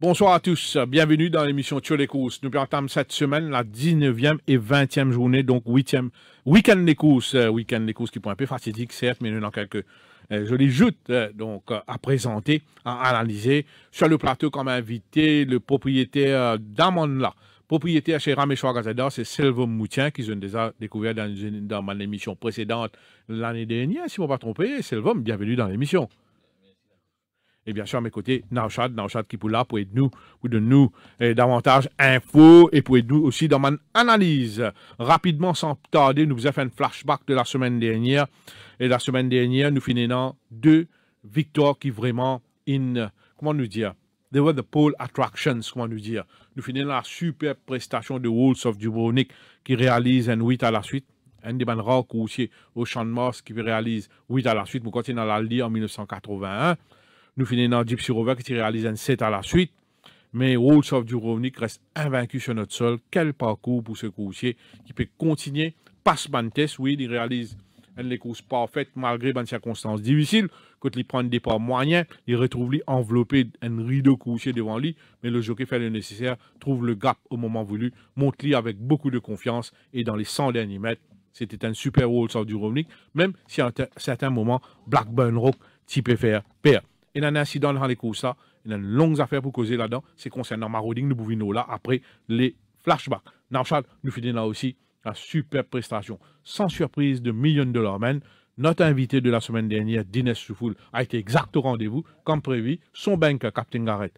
Bonsoir à tous. Bienvenue dans l'émission Sur les courses. Nous partons cette semaine la 19e et 20e journée, donc 8 week-end des courses. Euh, week-end des courses qui peut un peu fatidique, certes, mais nous avons quelques euh, jolies joutes euh, donc, à présenter, à analyser. Sur le plateau, comme invité, le propriétaire d'Amandla. Propriétaire chez Rameshwar Gazada, c'est Selvo Moutien, qui je déjà découvert dans, dans mon émission précédente l'année dernière, si je ne me pas trompé. Selvom, bienvenue dans l'émission. Et bien sûr, à mes côtés, Nauchad, Nauchad qui pour là pour nous, pour de nous eh, davantage info et pour nous aussi dans mon analyse. Rapidement, sans tarder, nous vous avons fait un flashback de la semaine dernière. Et la semaine dernière, nous finissons deux victoires qui vraiment, in, comment nous dire, they were the pole attractions, comment nous dire. Nous finissons la super prestation de Wolves of Dubrovnik qui réalise un 8 à la suite. Andy des Rock aussi au champ qui réalise 8 à la suite. Nous continuons la lire en 1981. Nous finissons dans Gypsy Rover qui réalise un 7 à la suite. Mais Rolls du Durovnik reste invaincu sur notre sol. Quel parcours pour ce coursier qui peut continuer. Passe Bantes, oui, il réalise une pas courses parfaites malgré des circonstances difficiles. Quand il prend des pas moyens, il retrouve lui enveloppé un rideau couché devant lui. Mais le jockey fait le nécessaire, trouve le gap au moment voulu, monte lui avec beaucoup de confiance. Et dans les 100 derniers mètres, c'était un super Rolls du Durovnik. Même si à certains moments, moment, Blackburn Rock type faire perd. Il y a un incident dans les ça. Il y a une longue affaire pour causer là-dedans. C'est concernant Marauding de Bouvino là après les flashbacks. Narchal nous fait là aussi la superbe prestation. Sans surprise de millions de dollars, man. Notre invité de la semaine dernière, Dines Soufoul, a été exact au rendez-vous, comme prévu. Son banker, Captain Garrett,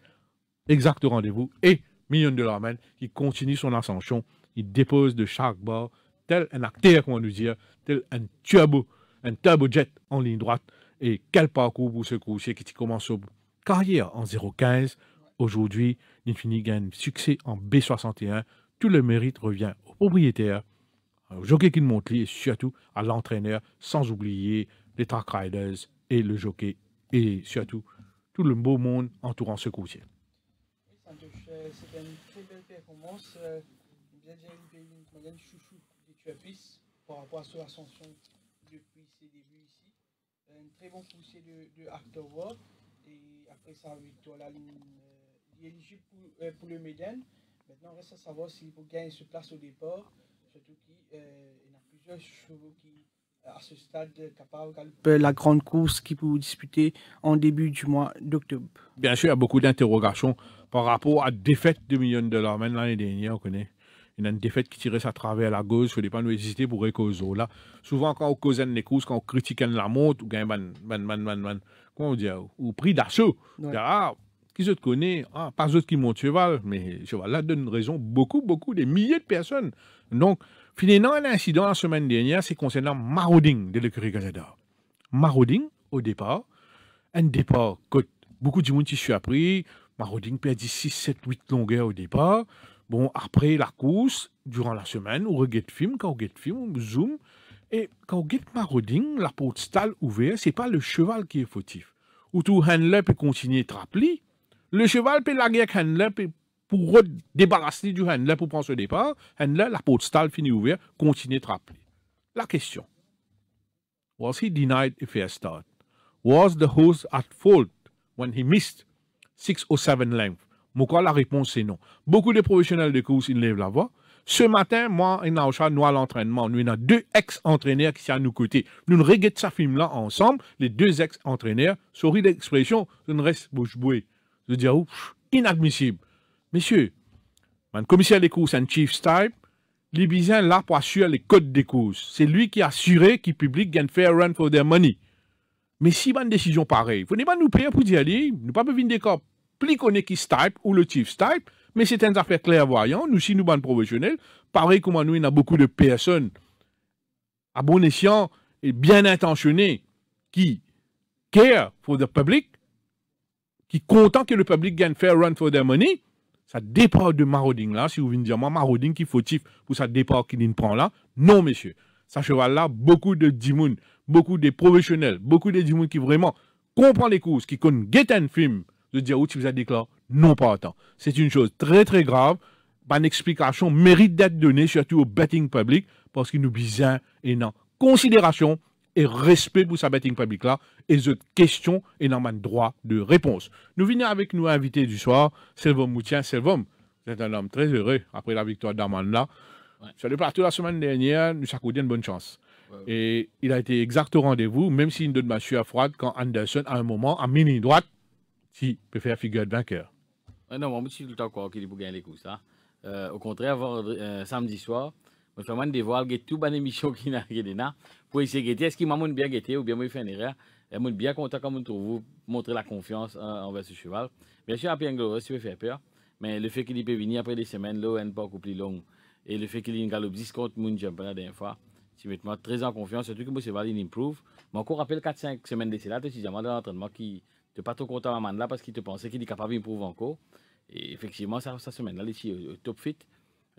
exact au rendez-vous. Et Million de dollars, man, qui continue son ascension. Il dépose de chaque bord, tel un acteur, comment nous dire, tel un turbo, un turbojet en ligne droite et quel parcours pour ce coursier qui commence sa carrière en 0,15. Aujourd'hui, l'infini gagne succès en B61. Tout le mérite revient au propriétaire, au jockey qui monte et surtout à l'entraîneur, sans oublier les track riders et le jockey et surtout tout le beau monde entourant ce coursier. Euh, une très belle performance. Euh, chouchou par rapport à ascension depuis un très bon poussé de, de Afterworld. Et après ça, victoire la ligne euh, éligible pour, euh, pour, le Méden. Maintenant, reste à savoir s'il faut gagner se place au départ. Surtout qu'il euh, y a plusieurs chevaux qui, à ce stade, capables de la grande course qui peut disputer en début du mois d'octobre. Bien sûr, il y a beaucoup d'interrogations par rapport à la défaite de millions de dollars. Même l'année dernière, on connaît. Il y a une défaite qui tirait à travers la gauche, il ne pas nous hésiter pour récauser. Là, souvent, quand on cause une écoute, quand on critique la montre, ou man, comment on dit, euh, ou prix d'assaut. qui se connaît, ah, pas d'autres qui montent cheval, mais cheval là donne raison beaucoup, beaucoup, des milliers de personnes. Donc, finalement, un incident la semaine dernière, c'est concernant marauding de l'écurie Gazada. Marauding, au départ, un départ beaucoup de monde qui suis appris, marauding perdit 6, 7, 8 longueurs au départ. Bon, après la course, durant la semaine, on regarde film, quand on regarde film, on zoom. Et quand on regarde marauding, la porte stale ouverte, c'est pas le cheval qui est fautif. Ou tout handler peut continuer à rappeler. Le cheval peut laguer avec handler pour débarrasser du handler pour prendre ce départ. Handler, la porte stale finit ouverte, continue à rappeler. La question. Was he denied a fair start? Was the horse at fault when he missed six or seven lengths? Mon quoi, la réponse, est non. Beaucoup de professionnels de course, ils lèvent la voix. Ce matin, moi et chat nous à l'entraînement. Nous avons deux ex-entraîneurs qui sont à nos côtés. Nous regardons ce film-là ensemble. Les deux ex-entraîneurs, souris d'expression, ne reste bouche bouée. Je dis, ouf, inadmissible. Monsieur, le commissaire des courses, un chief type, l'ibisien là pour assurer les codes de courses. C'est lui qui a assuré qu'il publie gain fair run for their money. Mais si une décision pareille, vous faut pas nous payer pour dire, nous pas venir des corps qu'on est qui stipe ou le chief stipe, mais c'est un affaire clairvoyant, nous, si nous professionnels, pareil comme nous, il y a beaucoup de personnes à bon escient et bien intentionnées qui care for the public, qui content que le public gagne fair run for their money, ça départ de marauding là, si vous venez dire moi marauding qui fautif pour ça dépend qui ne prend là, non monsieur. Ça cheval là, beaucoup de dimoun, beaucoup de professionnels, beaucoup de dimoun qui vraiment comprend les causes, qui connaissent get and film, de dire où tu vous as déclaré non pas autant. C'est une chose très, très grave. Une explication mérite d'être donnée, surtout au betting public, parce qu'il nous besoin et non considération et respect pour sa betting public là, et cette question et non man droit de réponse. Nous venons avec nous invités du soir, Selvom Moutien. Selvom, c'est un homme très heureux après la victoire d'Amanda. là. Ouais. Sur le plateau la semaine dernière, nous accordé une bonne chance. Et il a été exact au rendez-vous, même s'il donne ma sueur froide quand Anderson, à un moment, à mini droite, si faire figure de vainqueur. non, moi, je suis tout le temps qu'il pour gagner les euh, au contraire, euh, samedi soir, je en train de voir tout bonne émission qui est là pour essayer de Est-ce qu'il m'a bien guetté ou bien moi, il fait une erreur Je euh, suis bien content quand je trouve montrer la confiance hein, envers ce cheval. Bien sûr, après Anglore, ça peut faire peur, mais le fait qu'il peut venir après des semaines, là, n'est pas beaucoup plus longue, et le fait qu'il ait une galop 10 contre Moon Jump la dernière fois, c'est vraiment très en confiance, surtout que mon cheval, il improve. Mais encore, rappelle 4-5 semaines de cela, tu as dans l'entraînement qui n'es pas trop content à man parce qu'il te pensait qu'il est capable d'improver encore. Et effectivement, ça, ça semaine là, il top fit.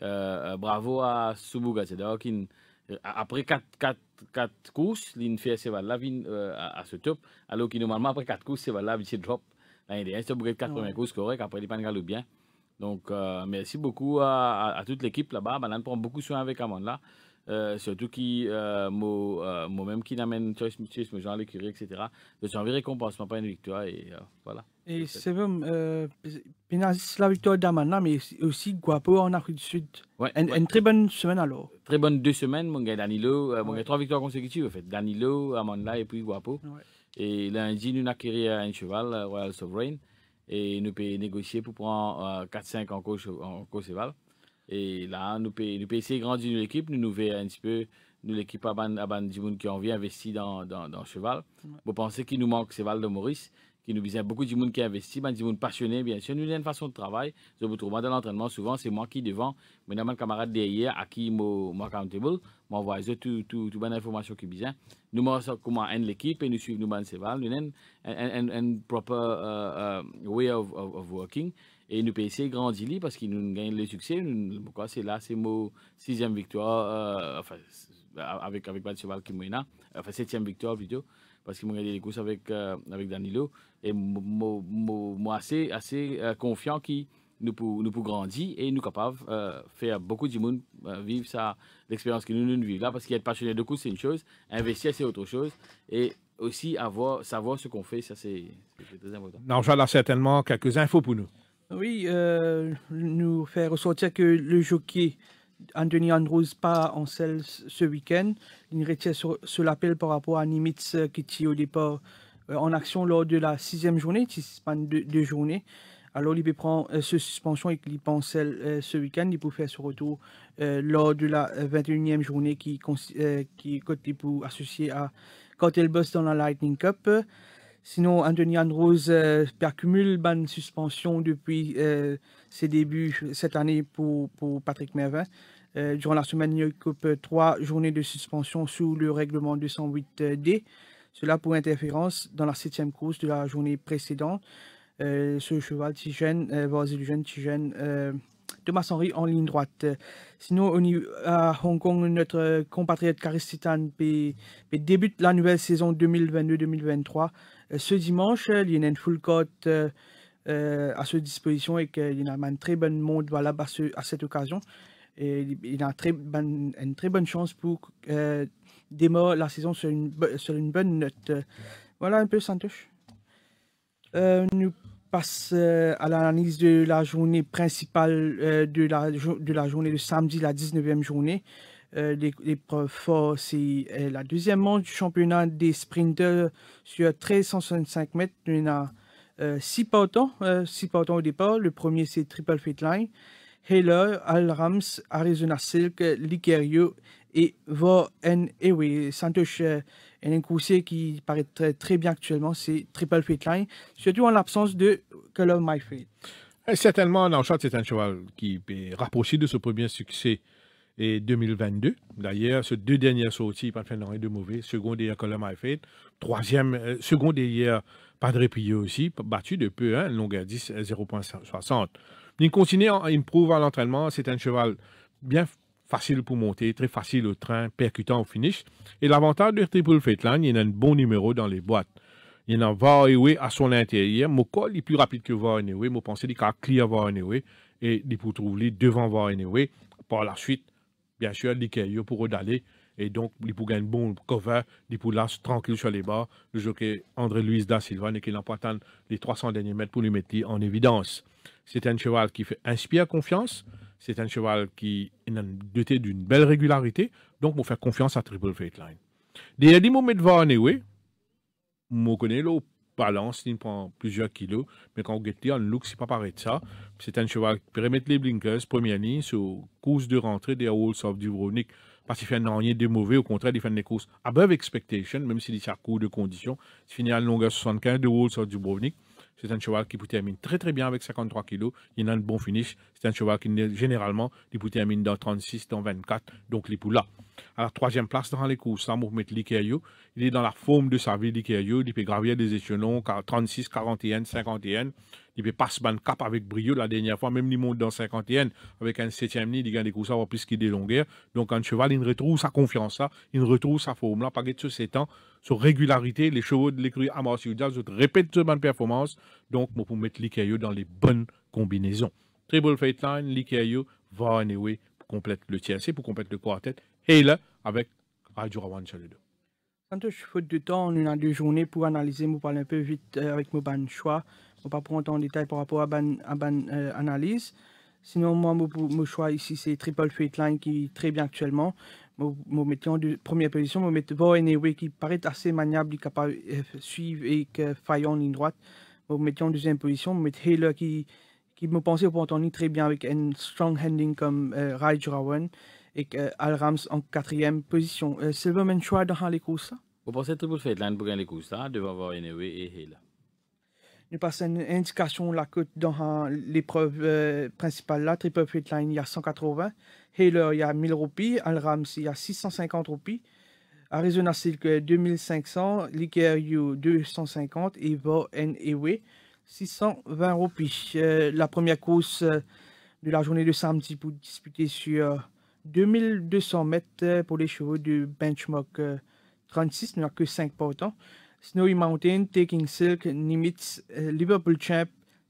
Euh, euh, bravo à Subuga. C'est d'ailleurs qu'il euh, après 4, 4, 4 courses, il fait ces à, ce top. Alors que normalement, après 4 courses, c'est là il drop. Il dernière, c'est 4 premières 80 courses correctes. Après, il pas galop bien. Donc, euh, merci beaucoup à, à, toute l'équipe là-bas. on prend beaucoup soin avec Amanda. là surtout qui, euh, moi-même qui n'amène Choice Mitchell, Jean-Luc Curie, etc. Je suis envie récompense, pas une victoire. Et voilà. Et c'est même euh, la victoire d'Amana, mais aussi Guapo en Afrique du Sud. une, très bonne semaine alors. Très bonne deux semaines, mon gars Danilo. mon gars, trois victoires consécutives en fait. Danilo, Amanda et puis Guapo. Et lundi, nous acquérir un cheval, Royal Sovereign. Et nous pouvons négocier pour prendre 4-5 en Côte en et là, nous pouvons nous essayer de grandir l'équipe, nous nous verrons un petit peu nous l'équipe à Ban, qui ont envie d'investir dans, dans, dans cheval. Vous pensez qu'il nous manque c'est Val de Maurice qui nous disait beaucoup de monde qui investit, investi, du passionné, bien sûr, nous avons une façon de travailler. Je vous trouve dans l'entraînement, souvent, c'est moi qui devant, mais dans mon camarade derrière, à qui je suis accountable, m'envoie toutes tout, informations bonne information qui besoin. Nous montrons comment on l'équipe et nous suivons nous ban nous avons un proper euh, euh, way of working. Et nous PC grandit parce qu'il nous gagne le succès. pourquoi c'est là, c'est ma sixième victoire, euh, enfin, avec, avec Kimwena, enfin, septième victoire plutôt, parce qu'il m'a gagné les courses avec, euh, avec Danilo. Et moi, assez, assez euh, confiant qui nous pour nous pour grandir et nous capables faire beaucoup de monde vivre ça l'expérience que nous nous vivons là parce qu'être passionné de course c'est une chose investir c'est autre chose et aussi avoir savoir ce qu'on fait ça c'est très important. Non, j'en certainement quelques infos pour nous. Oui, euh, nous fait ressortir que le jockey Anthony Andrews part en selle ce week-end. Il retient sur, l'appel par rapport à Nimitz euh, qui tire au départ euh, en action lors de la sixième journée, qui de, deux journées. Alors, il prend euh, ce suspension et qu'il en ce week-end. Il peut faire ce retour lors de la 21e journée qui, qui, est associée à Cotelbus dans la Lightning Cup. Sinon, Anthony Rose euh, percumule ban suspension depuis euh, ses débuts cette année pour, Patrick Mervin. Euh, durant la semaine, il coupe trois journées de suspension sous le règlement 208D. Cela pour interférence dans la septième course de la journée précédente. ce cheval Tigène, du jeune Tigène, Thomas Henry en ligne droite. Sinon, au à Hong Kong, notre compatriote Karis Titan débute la nouvelle saison 2022-2023 ce dimanche, une full euh, à sa euh, euh, disposition et qu'il a une très bonne monde voilà à, à, cette occasion. Et il a très une très bonne chance pour euh, démarrer la saison sur une, bonne note. Voilà un peu Santouche. Euh, nous passons à l'analyse de la journée principale de, la, de la journée de samedi, la 19e journée. Euh, l'épreuve fort, c'est euh, la deuxième manche du championnat des sprinters sur 1365 mètres. Il y en a euh, six partants, au départ. Le premier, c'est Triple Line. Heller, Al Rams, Arizona Silk, Liquerio et Va N. Et oui, un coursier qui paraît très, très bien actuellement, c'est Triple Line. surtout en l'absence de Color My Fate. Certainement, Nanchat, c'est un cheval qui est rapproché de ce premier succès et 2022. D'ailleurs, ces deux dernières sorties, pas de rien de mauvais. Second derrière Colombe a fait. Troisième, euh, second seconde euh, Padre Pio aussi, battu de peu, hein, longueur 10, 0.60. Il continue, à prouve à l'entraînement, c'est un cheval bien facile pour monter, très facile au train, percutant au finish. Et l'avantage de Triple line, il y a un bon numéro dans les boîtes. Il y a Varewe à son intérieur. Mon col est plus rapide que Varewe. Mon pensée est qu'il a clear et il peut trouver devant Varewe. Par la suite, bien sûr, est pour d'aller. Et donc, il pour gagner bon cover, il pour lâcher tranquille sur les bas. le jockey andré Luis Da Silva, et qu'il emporte les 300 derniers mètres pour lui mettre en évidence. C'est un cheval qui fait, inspire confiance, c'est un cheval qui est doté d'une belle régularité, donc on faire confiance à Triple Fate Line. je connais balance, il prend plusieurs kilos, mais quand on guette en look, c'est pas pareil de ça. C'est un cheval qui permet les blinkers, première ligne, sur course de rentrée des walls of Dubrovnik, parce qu'il fait un rien de mauvais, au contraire, il fait des courses above expectation, même s'il est à court de conditions. Il finit à longueur 75 de Walls of Dubrovnik. C'est un cheval qui peut terminer très très bien avec 53 kilos. Il a un bon finish. C'est un cheval qui généralement il termine dans 36, dans 24, donc il est là. Alors, troisième place dans les courses, ça mettre Il est dans la forme de sa vie Likerio. Il peut gravir des échelons 36, 41, 51. Il peut passer ban cap avec brio la dernière fois, même il monte dans 51 avec un septième nid, il gagne des courses à plus qu'il est longueur. Donc un cheval, il retrouve sa confiance là, hein. il retrouve sa forme là, pas de ce 7 ans, sur régularité, les chevaux de à Amor je répètent de bonne performance. Donc, moi, pour mettre Likerio dans les bonnes combinaisons. Triple Fate Line, Likayo, pour compléter le TLC, pour compléter le quartet. Et là, avec Radio Rawan Chaludo. deux. Quand je faute de temps, on a deux journées pour analyser, vais parler un peu vite euh, avec mon ban choix. On pas prendre en détail par rapport à ban, euh, analyse. Sinon, moi, mon, choix ici, c'est Triple Fate Line qui est très bien actuellement. Moi, mettre en première position, moi, mettez Bo qui paraît assez maniable, capable de euh, suivre et que faillant en ligne droite. Moi, mettre en deuxième position, moi, mettre Halo qui il me pensait pour Anthony très bien avec un strong handling comme euh, Rai et euh, Al Rams en quatrième position. Euh, Silverman choix dans les courses. Vous pensez triple Line pour les courses devant avoir Inoue et Hill Nous passons une indication là que dans hein, l'épreuve euh, principale là. Triple Line, il y a 180. Hailer, il y a 1000 roupies. Al Rams, il y a 650 roupies. Arizona Silk 2500, Liker 250 et Va 620 euros, la première course euh, de la journée de samedi pour disputer sur 2200 euh, mètres euh, pour les chevaux du benchmark 36. Il n'y que 5 portants. Snowy Mountain, Taking Silk, Nimitz, Liverpool Champ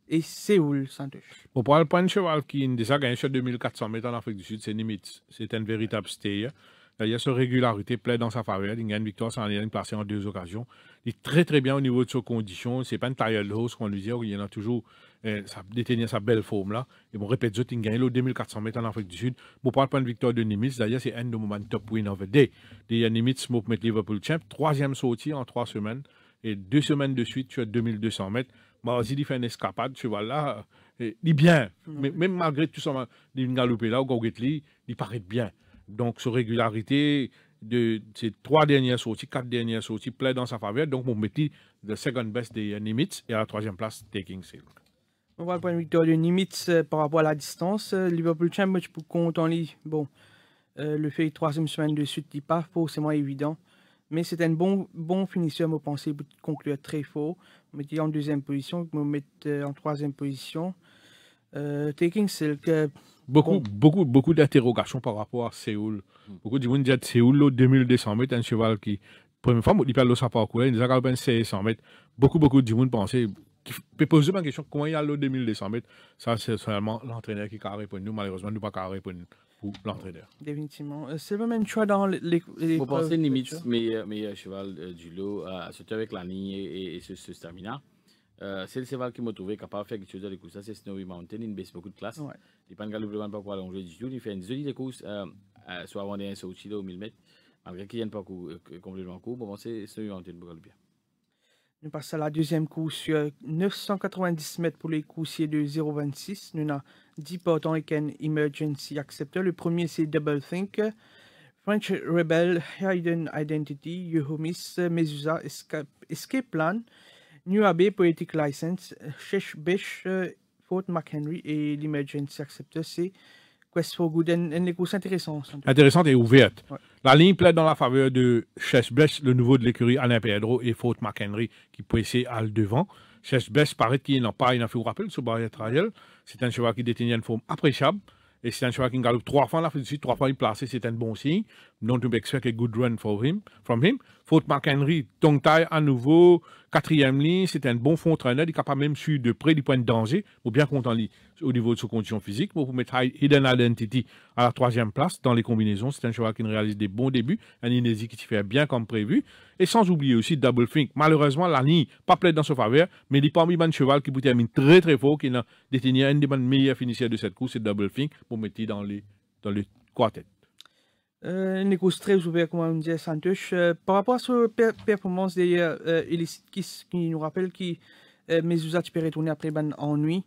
et Séoul, Santosh. Pour pour de Cheval, qui a déjà gagné sur 2400 mètres en Afrique du Sud, c'est Nimitz. C'est un véritable style. D'ailleurs, ben, sa régularité plaît dans sa faveur. Il gagne une victoire sans rien placé en deux occasions. Il est très, très bien au niveau de ses conditions. n'est pas une taille de qu'on lui dit. Où oh, il en a toujours euh, détenu sa belle forme là. Et bon, répète, il gagné l'eau 2400 mètres en Afrique du Sud. Bon, parle pas de victoire de Nimitz. D'ailleurs, c'est un de moments top win of the day. D'ailleurs, Nimitz, Movement Liverpool champ. Troisième sortie en trois semaines. Et deux semaines de suite, tu as 2200 mètres. Marzi, il fait une escapade, tu vois là. Il est bien. même malgré tout ça, il loupé là, au il paraît bien. Donc, sur régularité de ces trois dernières sorties, quatre dernières sorties, plaît dans sa faveur. Donc, mon métier, de second best de euh, Nimitz et à la troisième place, Taking Silk. On voit le point de victoire de Nimitz euh, par rapport à la distance. Euh, Liverpool Championship pour compte en ligne. Bon, le fait troisième semaine de suite a pas forcément évident. Mais c'est un bon, bon finisseur, me pense, pour conclure très fort. Me en deuxième position, me mettez en troisième position. Euh, beaucoup, beaucoup, beaucoup d'interrogations par rapport à Séoul. Hmm. Beaucoup de gens disent Séoul, 2200 mètres, un cheval qui. Première fois, il perd le sapin couler, il dit de 1600 mètres. Beaucoup, beaucoup de gens pensent. Qui peut poser la question comment il y a le 2200 mètres Ça, c'est seulement l'entraîneur qui a répondu. Nous, malheureusement, nous pas qu'à répondre pour l'entraîneur. Définitivement. Euh, c'est même choix dans les. les Vous pensez limite meilleur, meilleur cheval euh, du lot à sauter avec la ligne et, ce stamina euh, c'est le cheval qui m'a trouvé capable de faire quelque chose courses. Ça, c'est Snowy Mountain. Il baisse beaucoup de classe. Ouais. Il pas ne pas quoi longer du tout. Il fait une jolie de course, euh, euh, soit avant un saut au 1000 mètres. Malgré qu'il n'y ait pas parcours complètement court, bon, c'est Snowy Mountain pour bien. Nous passons à la deuxième course sur 990 mètres pour les coursiers de 0,26. Nous avons 10 portants avec un emergency accepteur. Le premier, c'est Double Think. French Rebel, Hidden Identity, Yuhumis, Mezusa, Escape Plan. New Abbey Poetic License, euh, Besh, euh, Fort McHenry et l'Emergency Acceptor, c'est Quest for Good. C'est intéressant. Intéressante et ouverte. La ligne plaide dans la faveur de Besh, le nouveau de l'écurie Alain Pedro et Fort McHenry qui poussait à le devant. Besh paraît qu'il n'a pas, il n'a fait un rappel sur Barrière Trail. C'est un cheval qui détenait une forme appréciable. Et c'est un cheval qui galope trois fois la fin de suite, trois fois il placé, c'est un bon signe. Don't expect a good run for him, from him. Faute McHenry, Henry, Tongtai à nouveau, quatrième ligne, c'est un bon fond traîneur, il est capable même su de près du point de danger, ou bien content au niveau de sa condition physique, Pour vous mettre Hidden Identity à la troisième place dans les combinaisons, c'est un cheval qui réalise des bons débuts, un Inési qui s'y fait bien comme prévu. Et sans oublier aussi Double Think. Malheureusement, la ligne, pas pleine dans son faveur, mais il est parmi les cheval qui vous termine très très fort, qui a détenu un des meilleurs finisseurs de cette course, c'est Double Think, pour mettre dans les, dans le quartet. Euh, Nikos très ouvert, comme on dit, Santosh. Euh, par rapport à sa performance d'ailleurs, illicite qui, qui, nous rappelle que euh, Mesuzat peut retourner après ben ennui.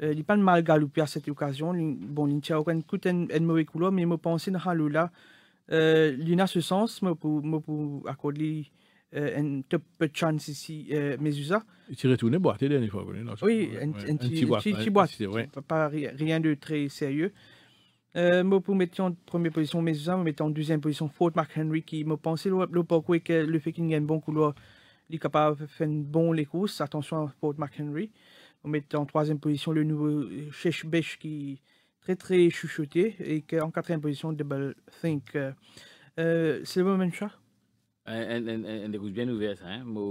il n'est pas mal galopé à cette occasion. Bon, il a aucun coup de mauvais couleur, mais je pense que là, il a ce sens, je peux accorder un top chance ici, Mesusa. Il retourné boîte la dernière fois. Oui, un petit boîte. Pas rien de très sérieux. Euh, moi, pour mettre en première position je me mettre en deuxième position Fort Mark Henry, qui me pensait le, le que le fait qu'il gagne bon couloir, il est capable de faire bon les courses. Attention à Fort Mark Henry. On met en troisième position le nouveau Chech euh, qui est très très chuchoté, et en en quatrième position Double Think. Euh, C'est le moment, chat un des bien ouvert, hein, moi,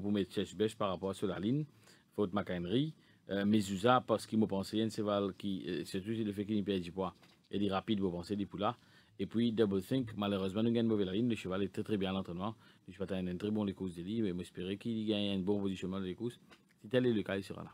pour mettre Chech par rapport à sur la ligne, Fort Mark Henry. Euh, mes paske parce qu'il m'a se un cheval qui euh, surtout se le fait un pied du poids. il est rapide vous pensez des pou là. et puis Double Think, malheureusement, nous gagne mauvaise ligne. Le cheval est très très bien à l'entraînement. Le cheval a un très bon les courses de livre mais j'espérais qu'il gagne un bon positionnement dans les courses. Si tel est le cas, il sera là.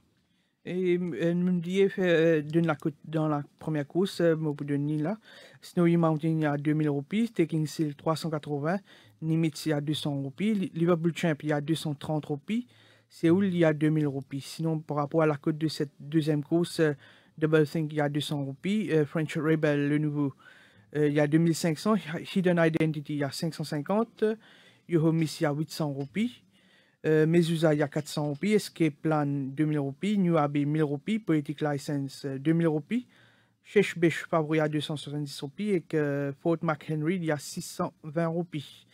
Et nous euh, me dit dans la première course, ni là, Snowy Mountain a 2000 roupies, Taking Seal 380, Nimitz à 200 roupies, Liverpool Champ a 230 roupies. Séoul, il y a 2000 roupies. Sinon, par rapport à la cote de cette deuxième course, euh, Double Think, il y a 200 roupies. Euh, French Rebel, le nouveau, euh, il y a 2500. Hidden Identity, il y a 550. Yohomis, il y a 800 roupies. Mezuza il y a 400 roupies. Escape Plan, 2000 roupies. New Abbey, 1000 roupies. Political License, 2000 roupies. Chechbech Fabri, il y a 270 roupies. Et Fort McHenry, il y a 620 roupies.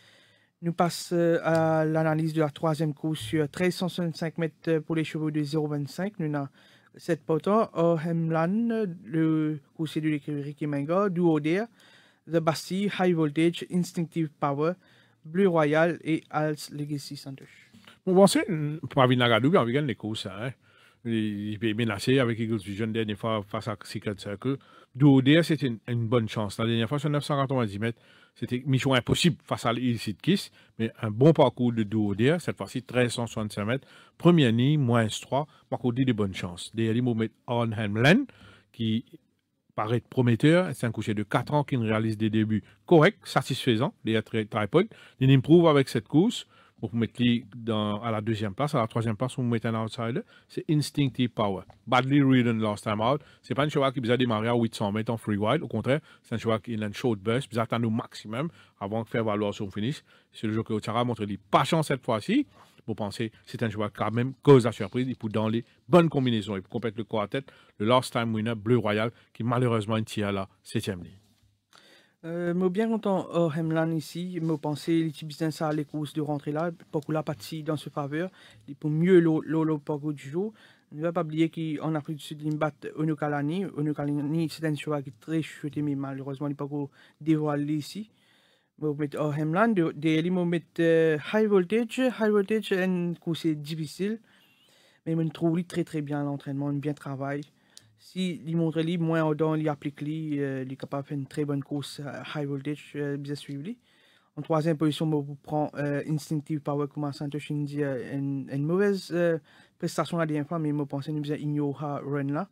Nous passons euh, à l'analyse de la troisième course sur 1365 mètres pour les chevaux de 0,25. Nous avons 7 potants. Hemlan, le coursier de l'écurie Kimenga, Deer, The Bastille, High Voltage, Instinctive Power, Bleu Royal et Als Legacy Santos. Bon, bon c'est pour Avin Nagadou, on gagne les courses. Hein. Il est menacé avec Eagles Vision dernière fois face à Secret Circle. ODS, c'était une, bonne chance. La dernière fois, sur 990 mètres, c'était mission impossible face à l'Illicit Kiss, mais un bon parcours de ODS, cette fois-ci 1365 mètres, Premier nid moins 3, parcours de bonnes chances. m'a lui, on qui paraît prometteur, c'est un coucher de 4 ans qui réalise des débuts corrects, satisfaisants, derrière Tripod, il improve avec cette course, vous mettez dans, à la deuxième place, à la troisième place, vous mettez un outsider. C'est Instinctive Power. Badly ridden last time out. n'est pas un cheval qui a démarrer à 800 mètres en free wild, Au contraire, c'est un cheval qui a un short burst. Vous attendez au maximum avant de faire valoir son finish. C'est le jeu que Otara montre. Il pas chance cette fois-ci. Vous pensez, c'est un cheval quand même cause la surprise. Il peut dans les bonnes combinaisons. Il peut compléter le corps à tête. Le last time winner bleu royal qui malheureusement tient à la septième ligne suis euh, bien content au Hemlan ici, pense que les Tibétains ça les courses de rentrée là, pour la partie dans ce faveur, pour mieux l'eau pour du jour. Ne va pas oublier qu'en Afrique du Sud, ils battent Onukalani. Onukalani, c'est un cheval qui est très chouette mais malheureusement, il n'est pas dévoilé ici. vais mettre au Hemland, vous mettez oh, euh, High Voltage. High Voltage, c'est course difficile, mais on trouve très très bien l'entraînement, bien travail si il montre moins on donne, il applique euh, capable de faire une très bonne course euh, high voltage, euh, bien suivre En troisième position, je prend euh, Instinctive Power, comme un India, une, une mauvaise prestation la dernière fois, mais je pense que nous ignorons run là.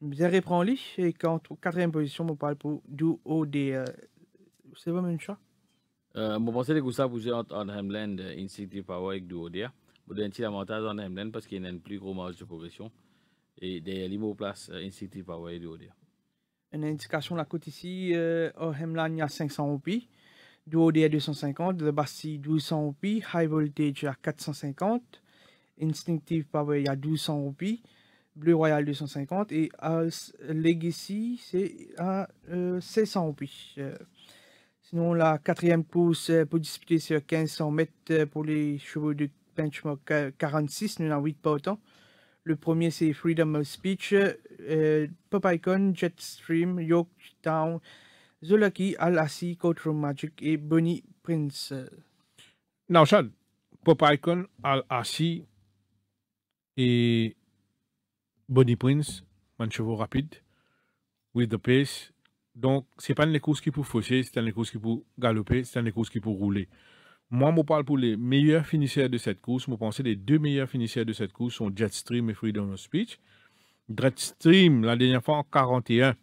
Nous reprend et en quatrième position, je parle pour du haut des. c'est vraiment une chose. Euh, je pense que ça vous entre en Hamland, Instinctive Power avec du haut Vous avez un petit avantage en Hamland parce qu'il y a une plus grosse marge de progression et des libres places Instinctive Power et Une indication, la côte ici, euh, au Hemlan, il y a 500 roupies, du 250, de Bastille 1200 roupies, High Voltage à 450, Instinctive Power il y a 1200 roupies, Bleu Royal 250 et Legacy c'est à 600 euh, roupies. Euh, sinon la quatrième course pour disputer sur 1500 mètres pour les chevaux de benchmark 46, nous avons pas autant. Le premier, c'est Freedom of Speech, euh, Pop Icon, Jetstream, Yorktown, The Lucky, Al-Assi, Room Magic et Bonnie Prince. Pop Icon, Al-Assi et Bonnie Prince, Manchevaux rapide, with the pace. Donc, ce n'est pas une course qui peut fausser, c'est une course qui peut galoper, c'est une course qui peut rouler. Moi, je parle pour les meilleurs finisseurs de cette course. Je pense que les deux meilleurs finisseurs de cette course sont Jetstream et Freedom of Speech. Jetstream, la dernière fois, en 41,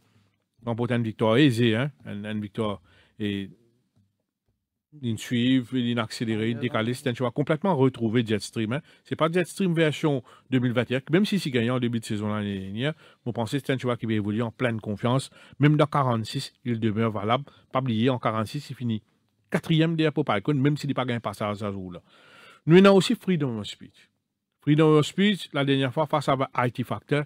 remporte une victoire aisée, hein. une, victoire et une suivre, une accélérée, une décalée. C'est un complètement retrouvé Jetstream. Hein. Ce n'est pas Jetstream version 2021, même si c'est gagné en début de saison l'année dernière. je pense que c'est un qui va évoluer en pleine confiance. Même dans 46, il demeure valable. Pas oublier, en 46, c'est fini quatrième derrière pour même s'il a pas gagné passage à ce jour-là. Nous avons aussi Freedom of Speech. Freedom of Speech, la dernière fois, face à IT Factor,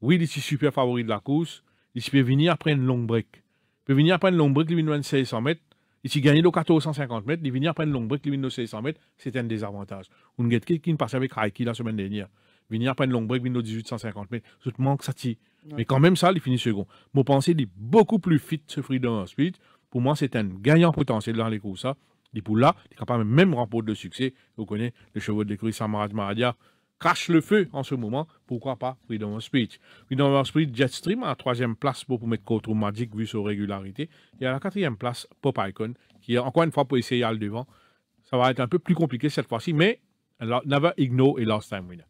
oui, il est super favori de la course. Il peut venir après une longue break. Il peut venir après une longue break, il vient 1600 mètres. Il s'est gagné le 1450 mètres. Il vient après une longue break, il vient 1600 mètres. C'est un désavantage. On a qui passe avec Haiki la semaine dernière. Il vient après une longue break, il vient 1850 mètres. Tout manque ça tient. Mais quand même, ça, il finit second. Mon pensée, il est beaucoup plus fit, ce Freedom of Speech pour moi, c'est un gagnant potentiel dans les courses. Et pour là, il a pas même rapport de succès. Vous connaissez le chevaux de l'écurie Samaraj Maradia crache le feu en ce moment. Pourquoi pas Freedom of Speech Freedom of Speech Jetstream à la troisième place pour, mettre contre Magic vu sa régularité. Et à la quatrième place, Pop Icon, qui est encore une fois pour essayer à le devant. Ça va être un peu plus compliqué cette fois-ci, mais Never Ignore et Last Time Winner.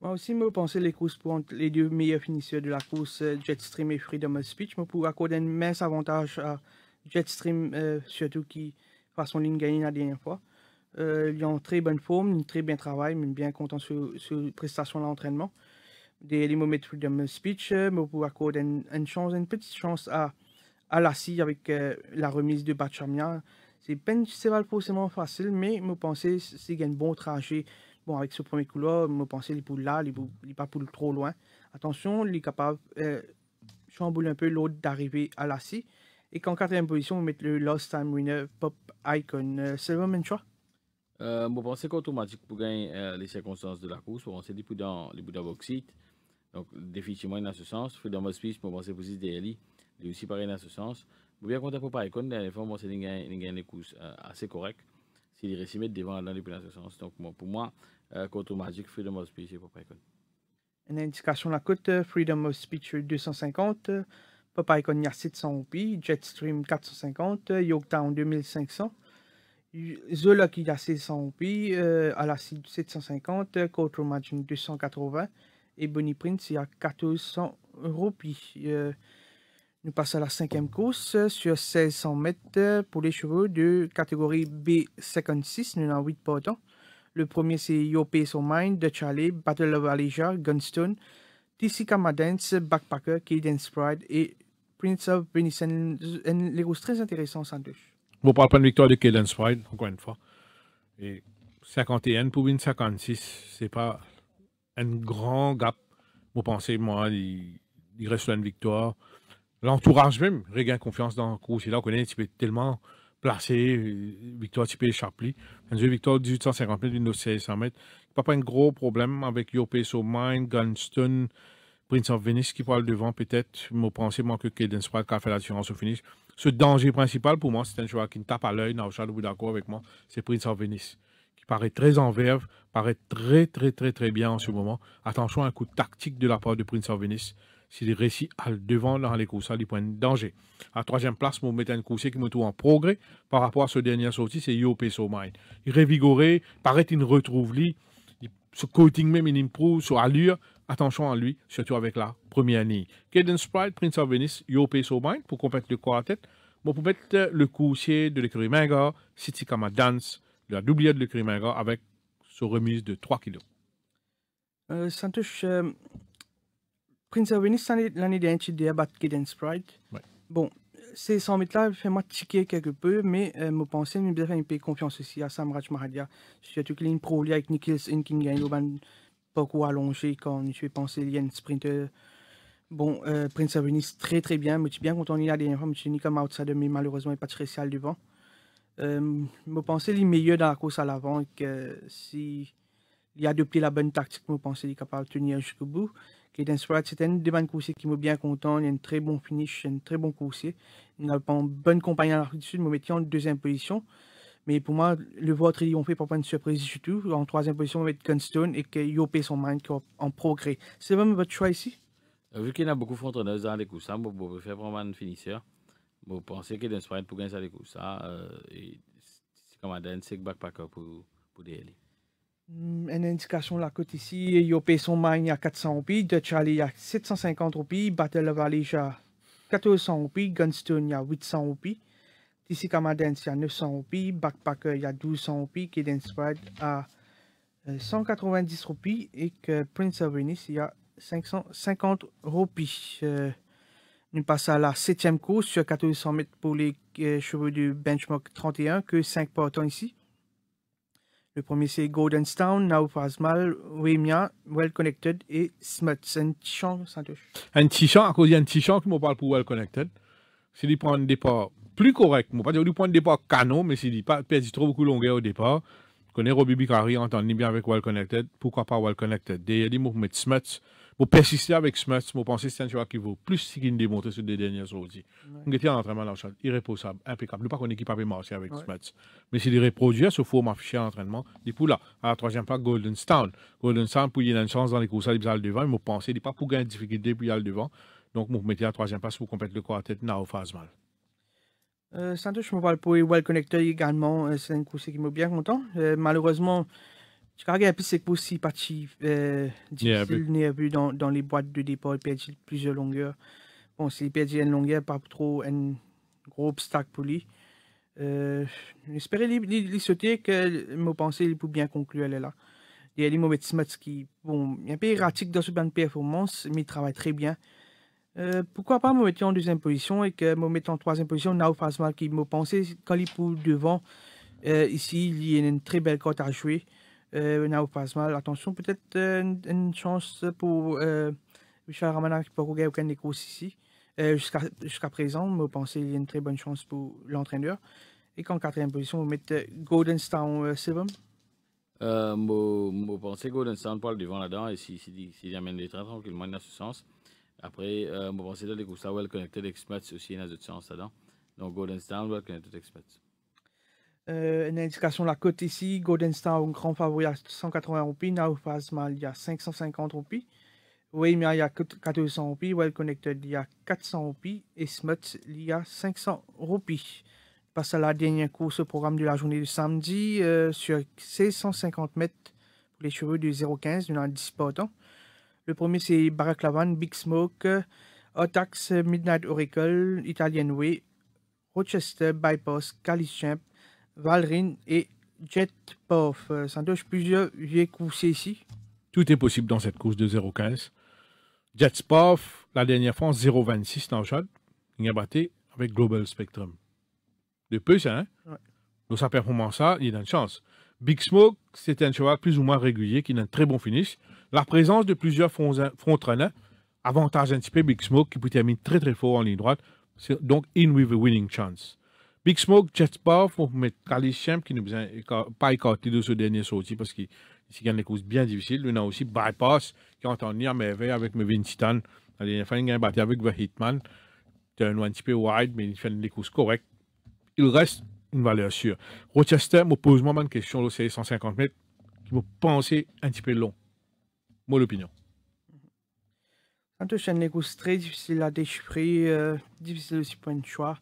Moi aussi, je pense les courses pour les deux meilleurs finisseurs de la course euh, Jetstream et Freedom of Speech, je peux accorder un mince avantage à Jetstream, euh, surtout qui façon ligne gagnée la dernière fois. Euh, ils ont très bonne forme, une très bien travail, mais bien content sur, sur prestation l'entraînement Des de Freedom Speech, je peux accorder une, chance, une petite chance à, à Lassie avec la remise de Bachamia. C'est pas forcément facile, mais je pense que c'est un bon trajet Bon, avec ce premier coup-là, je pensais qu'il poules là, il pas pour trop loin. Attention, il est capable de euh, chambouler un peu l'autre d'arriver à la scie. Et qu'en quatrième position, on met le Lost Time Winner Pop Icon. C'est euh, vraiment Silverman Choix euh, Bon, penser qu'automatique pour gagner euh, les circonstances de la course, on s'est les dans les dans Boxit. Donc, définitivement, dans ce sens. Freedom of Speech, pour penser positif LI, il est aussi pareil dans ce sens. Vous bien content pour Icon, dernière fois, qu'il gagne gagner les courses euh, assez correcte il irait s'y mettre devant dans de séance, Donc moi, pour moi, euh, Magic, Freedom of Speech et pour Icon. Une indication la cote, euh, Freedom of Speech 250, euh, euh, Papa Icon 700 roupies, Jetstream 450, Yorktown 2500, qui a 600 roupies, euh, la 750, Control Magic 280 et Bonnie Prince a 1400 roupies. Nous passons à la cinquième course euh, sur 1600 mètres euh, pour les chevaux de catégorie B56. Nous avons 8 partants. Le premier, c'est Your Pace of Mind de Charlie, Battle of Alija, Gunstone, TC Dance, Backpacker, Kid Spride et Prince of Venice. Les courses très intéressantes, Sandush. Vous parlez pas de victoire de Kid Spride encore une fois. Et 51 pour une 56, c'est pas un grand gap. Vous pensez, moi, il, reste une victoire l'entourage même regagne confiance dans le cours. C'est là qu'on est tellement placé. Victoire type Charply. Une victoire 1850 mètres, une 1600 mètres. Pas un gros problème avec Yopé mine Gunston, Prince of Venice qui parle devant peut-être. Mon pensée moins que Kaden Spratt qui a fait l'assurance au finish. Ce danger principal pour moi, c'est un joueur qui me tape à l'œil, pas d'accord avec moi, c'est Prince of Venice qui paraît très en verve, paraît très, très, très, très bien en ce moment. Attention à un coup tactique de la part de Prince of Venice si les récits devant dans les courses, points de danger. À troisième place, je mettre un coursier qui me trouve en progrès par rapport à ce dernier sorti, c'est Yo Peso Mine. Il révigoré, paraît qu'il retrouve lui, ce coating même, il improve, sur allure, attention à lui, surtout avec la première ligne. Caden Sprite, Prince of Venice, Yo Peso pour compléter le corps à tête. pour mettre le coursier de l'écrimaga, City Kama Dance, de la doublière de l'écrimaga, avec son remise de 3 kilos. Euh, euh Prince of Venice, l'année dernière chez à battu Sprite. Bon, ces 100 mètres-là, fais-moi tiquer quelque peu, mais je pense que je me confiance aussi à Sam Mahadia. Je suis une pro avec Nichols in King Gain, pas beaucoup allongé quand je penser il y a une sprinter. Bon, euh, Prince Venice, très très bien, mais je suis bien content, il a la dernière fois, je suis comme outsider, mais malheureusement, il n'y a pas de spécial devant. Euh, penser qu'il est meilleur dans la course à l'avant, que s'il il a adopté la bonne tactique, je pense qu'il est capable de tenir jusqu'au bout. Caden sprite, c'est une des de coursiers qui m'a bien content. Il y a une très bon finish, une très bon coursier. Il n'a pas une bonne compagnie à Afrique du Sud, me mettait en deuxième position. Mais pour moi, le voir triompher pour pas une surprise du tout. En troisième position avec Gunstone et que Yopé son mind en progrès. C'est vraiment votre choix ici? Euh, vu qu'il y a beaucoup de frontrunners dans les coussins, hein, vous je faire vraiment un finisseur. vous pensez qu'il est pour gagner ça les coussins hein, euh, c'est comme un backpacker pour, pour DLI. Mm, une indication de la côte ici, Yopé son 400 roupies, De Charlie à 750 roupies, Battle of Alisha à 1400 roupies, Gunstone à 800 roupies, TC Kamadens à 900 roupies, Backpacker à 1200 roupies, Cadence Pride à 190 euh, roupies et Prince of Venice il a 550 roupies. Euh, nous passons à la septième course sur 1400 mètres pour les euh, chevaux du benchmark 31 que 5 partants ici. Le premier, c'est Goldenstown, Now Pasmal, Wemia, Well Connected et Smuts. Un petit champ, Un petit champ, à cause d'un petit champ qui me parle pour Well Connected. C'est lui prendre un départ plus correct. Je pas dire prendre un départ canon, mais c'est lui pas perdre trop beaucoup de longueur au départ. Je connais Robbie Bicari, entendu bien avec Well Connected. Pourquoi pas Well Connected? Des il m'a mettre Smuts pour persister avec Smith, je pense que c'est un joueur qui vaut plus ce qu'il démontre sur les dernières sorties. On était en entraînement là, irréprochable, impeccable. Pas qu'on équipe avait marcher avec Smith. Mais s'il reproduit ce format affiché en entraînement. il là, à la troisième place, Golden Stone. Golden Stone, puis il a une chance dans les courses, il est le devant. Il m'a pensé, il pas pour gagner de difficulté, puis il le devant. Donc, vous mettez à la troisième place pour compléter le tête. quartet, Nao Fazmal. Euh, Santos, je me parle pour Well Connector également. Euh, c'est un coup qui m'a bien content. Euh, malheureusement, Chicago a c'est que aussi parti euh, difficile, yeah, but... dans, dans les boîtes de départ, il perdit plusieurs longueurs. Bon, s'il perd une longueur, pas trop un gros obstacle pour lui. Euh, J'espérais lui que mon pensée pour bien conclure elle est là. Il y a des mauvais qui, bon, un peu erratique dans ce plan de performance, mais il travaille très bien. Euh, pourquoi pas me mettre en deuxième position et que me mettre en troisième position, Nao mal qui me pensait quand il est devant. Euh, ici, il y a une très belle cote à jouer euh, pas mal Attention, peut-être euh, une, chance pour euh, Richard Ramana qui n'a aucun courses ici. Euh, Jusqu'à jusqu présent, vous pensez qu'il y a une très bonne chance pour l'entraîneur. Et qu'en quatrième position, vous mettez euh, Goldenstown Stone Euh, euh je pense que Golden Stone parle devant là-dedans et s'il amène les trains tranquillement, il a ce sens. Après, je pense que les Gustavo connecté Connected Expats aussi, une autre ce sens là-dedans. Donc Golden Stone Well Connected Expats. Euh, une indication la côte ici. Golden Star, un grand favori à 180 roupies. now il y a 550 roupies. Weimia, il y a 1400 roupies. Well Connected, il y a 400 roupies. Et Smuts, il y a 500 roupies. passe à la dernière course au programme de la journée du samedi euh, sur 650 mètres pour les cheveux de 0,15, 10 disputant. Le premier, c'est lavan Big Smoke, euh, Otax, Midnight Oracle, Italian Way, Rochester, Bypass, Calice Champ, Valrin et Jetpoff. Euh, Santosh, plusieurs vieilles courses ici. Tout est possible dans cette course de 0,15. Jetspoff, la dernière fois, 0,26 dans le chat. Il a battu avec Global Spectrum. De plus, ça, hein? Ouais. Donc, sa performance ça, il a une chance. Big Smoke, c'est un cheval plus ou moins régulier qui a un très bon finish. La présence de plusieurs frontrunners avantage un petit peu Big Smoke qui peut terminer très très fort en ligne droite. C'est Donc, in with a winning chance. Big Smoke, Jet il pour mettre Khalid Champ, qui ne pas écarté de ce dernier sorti parce qu'il gagne une courses bien difficiles. Nous a aussi Bypass, qui entend entendu mais avec Mevin Titan. La dernière fois, il a avec The Hitman. C'est un petit peu wide, mais il fait une courses correctes. Il reste une valeur sûre. Rochester me pose moi une question, c'est 150 mètres, qui me penser un petit peu long. Moi, l'opinion. Quand tu fais une course très difficile à déchiffrer, euh, difficile aussi pour un choix.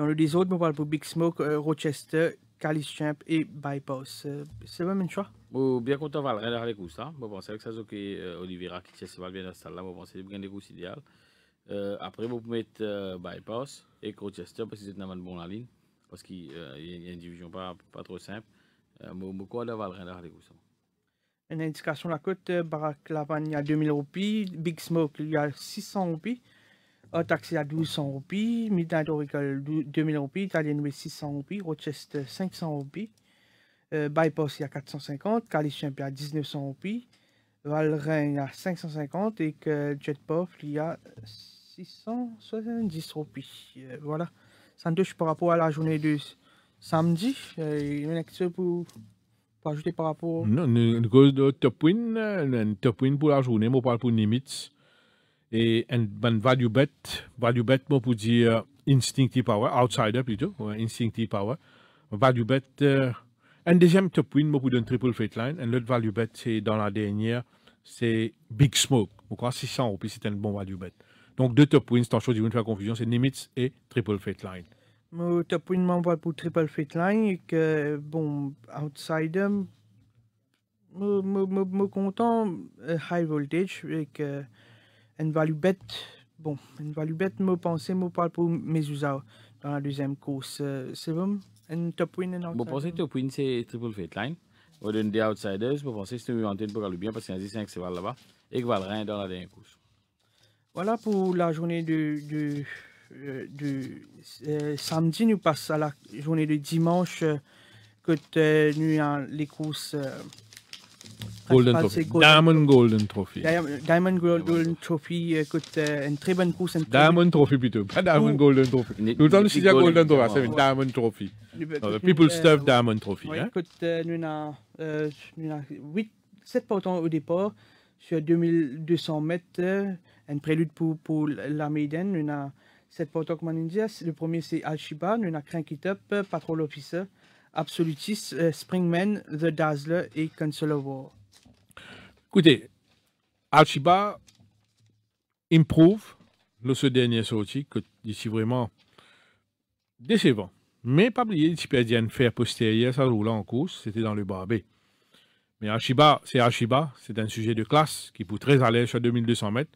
Dans le désordre, autres, je parle pour Big Smoke, euh, Rochester, Calis Champ et Bypass. Euh, c'est le même choix. Bon, bien content, Valrin, d'avoir les coups. Hein. Bon, bon, c'est avec ça que euh, Oliveira qui se va bien dans salle Je Bon, c'est bien des après, vous pouvez mettre Bypass et Rochester parce que c'est dans bon la ligne. Parce qu'il y, a une division pas, pas trop simple. Euh, quoi, de Valrin, d'avoir Une indication de la cote, Barak il y a 2000 roupies. Big Smoke, il y a 600 roupies. Un taxi à 1200 roupies, Midnight Oracle 2000 roupies, Italian 600 roupies, Rochester 500 roupies, euh, Bypass a 450, y à 1900 roupies, Valrain à 550 et que Jetpuff il y a 670 roupies. Euh, voilà, ça touche par rapport à la journée de samedi. Euh, une lecture pour pour ajouter par rapport. Non, nous avons de euh, top win, pour la journée, mais pas parle pour limite et un ben, value bet, value bet, moi, pour dire euh, instinctive power, outsider plutôt, instinctive power, value bet, euh, un deuxième top win, moi, pour donner triple fate line, et l'autre value bet, c'est dans la dernière, c'est Big Smoke, Vous quoi, 600 puis c'est un bon value bet. Donc, deux top wins, tant chose, je ne faire confusion, c'est Nimitz et triple fate line. Mon top win m'envoie pour triple fate line, et que, bon, outsider, suis content, euh, high voltage, et que, une value bête, bon, une value bête, je pense, je parle pour mes usages dans la deuxième course. Euh, c'est bon, une top win, un outsider. Bon, pensez top win, c'est triple fate line. Ou d'une des outsiders, vous pensez que c'est une vingtaine pour aller bien parce qu'il y a 5 c'est là-bas et que rien dans la dernière course. Voilà pour la journée de, de, euh, euh, samedi. Nous passons à la journée de dimanche, que nous avons les courses. Golden Diamond Golden Trophy. Diamond Golden Trophy écoute, euh, une très bonne course. Diamond Trophy plutôt, pas Diamond Golden Trophy. Tout le aussi nous Golden Trophy, c'est Diamond Trophy. Euh, People euh, Stuff Diamond Trophy. Hein. Écoute, nous avons 7 portants au départ sur 2200 mètres. Un prélude pour, pour la maiden. Nous avons 7 portants comme on Le premier, c'est Al-Shiba. Nous avons Cranky Top, Patrol Officer. Absolutist, euh, Springman, The Dazzler et War. Écoutez, Ashiba improve le ce dernier sorti que d'ici vraiment décevant. Mais pas oublier, tu peux faire postérieur, ça roule en course, c'était dans le barbé. Mais Archiba, c'est Archiba, c'est un sujet de classe qui, peut très aller sur à 2200 mètres,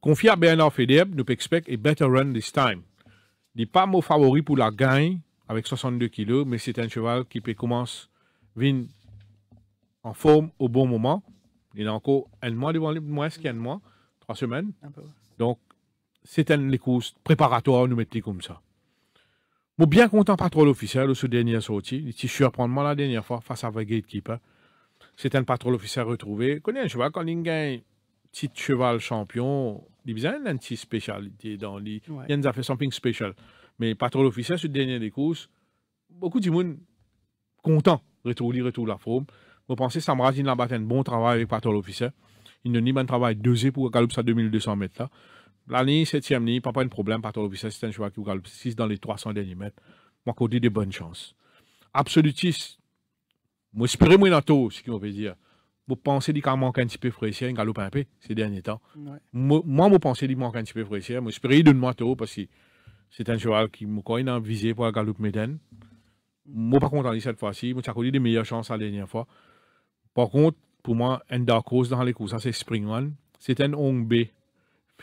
confie à Bernard Fedeb, nous expect a better run this time. Il n'est pas mon favori pour la gagne, avec 62 kilos, mais c'est un cheval qui peut commencer venir en forme au bon moment. Il a encore un mois devant lui, moins qu'un mois, trois semaines. Donc, c'est un les courses préparatoires, nous mettons comme ça. Bon, bien content pas trop l'officiel, ce dernier sorti. Il suis surprenant la dernière fois face à Gatekeeper. C'est un patrol officiel retrouvé. Connais un cheval, quand il un petit cheval champion, il y a une petite spécialité dans lui. Il y a quelque fait something spécial mais patrouille officier, ce dernier des courses, beaucoup de monde content retour li, retour la forme. Je pense que me Razin la bataille, un bon travail avec patrouille officier. Il ne pas un travail deuxième pour galoper à 2200 mètres là. L'année 7e, ligne, pas de problème, patrouille officier, c'est un cheval qui galope 6 dans les 300 derniers mètres. Moi, dit de bonnes chances. Absolutiste, moi, espérer moins dans tout, ce qu'on veut dire. Vous pensez qu'il manque un petit peu fraîcheur, galope un peu ces derniers temps. Moi, moi, je pense qu'il manque un petit peu fraîcheur. Moi, qu'il donne moi tout parce que c'est un cheval qui m'a quand même visé pour la Je médaine. suis pas content cette fois-ci. Moi, j'ai des meilleures chances la dernière fois. Par contre, pour moi, un dark horse dans les courses, c'est Springman. C'est un ong B.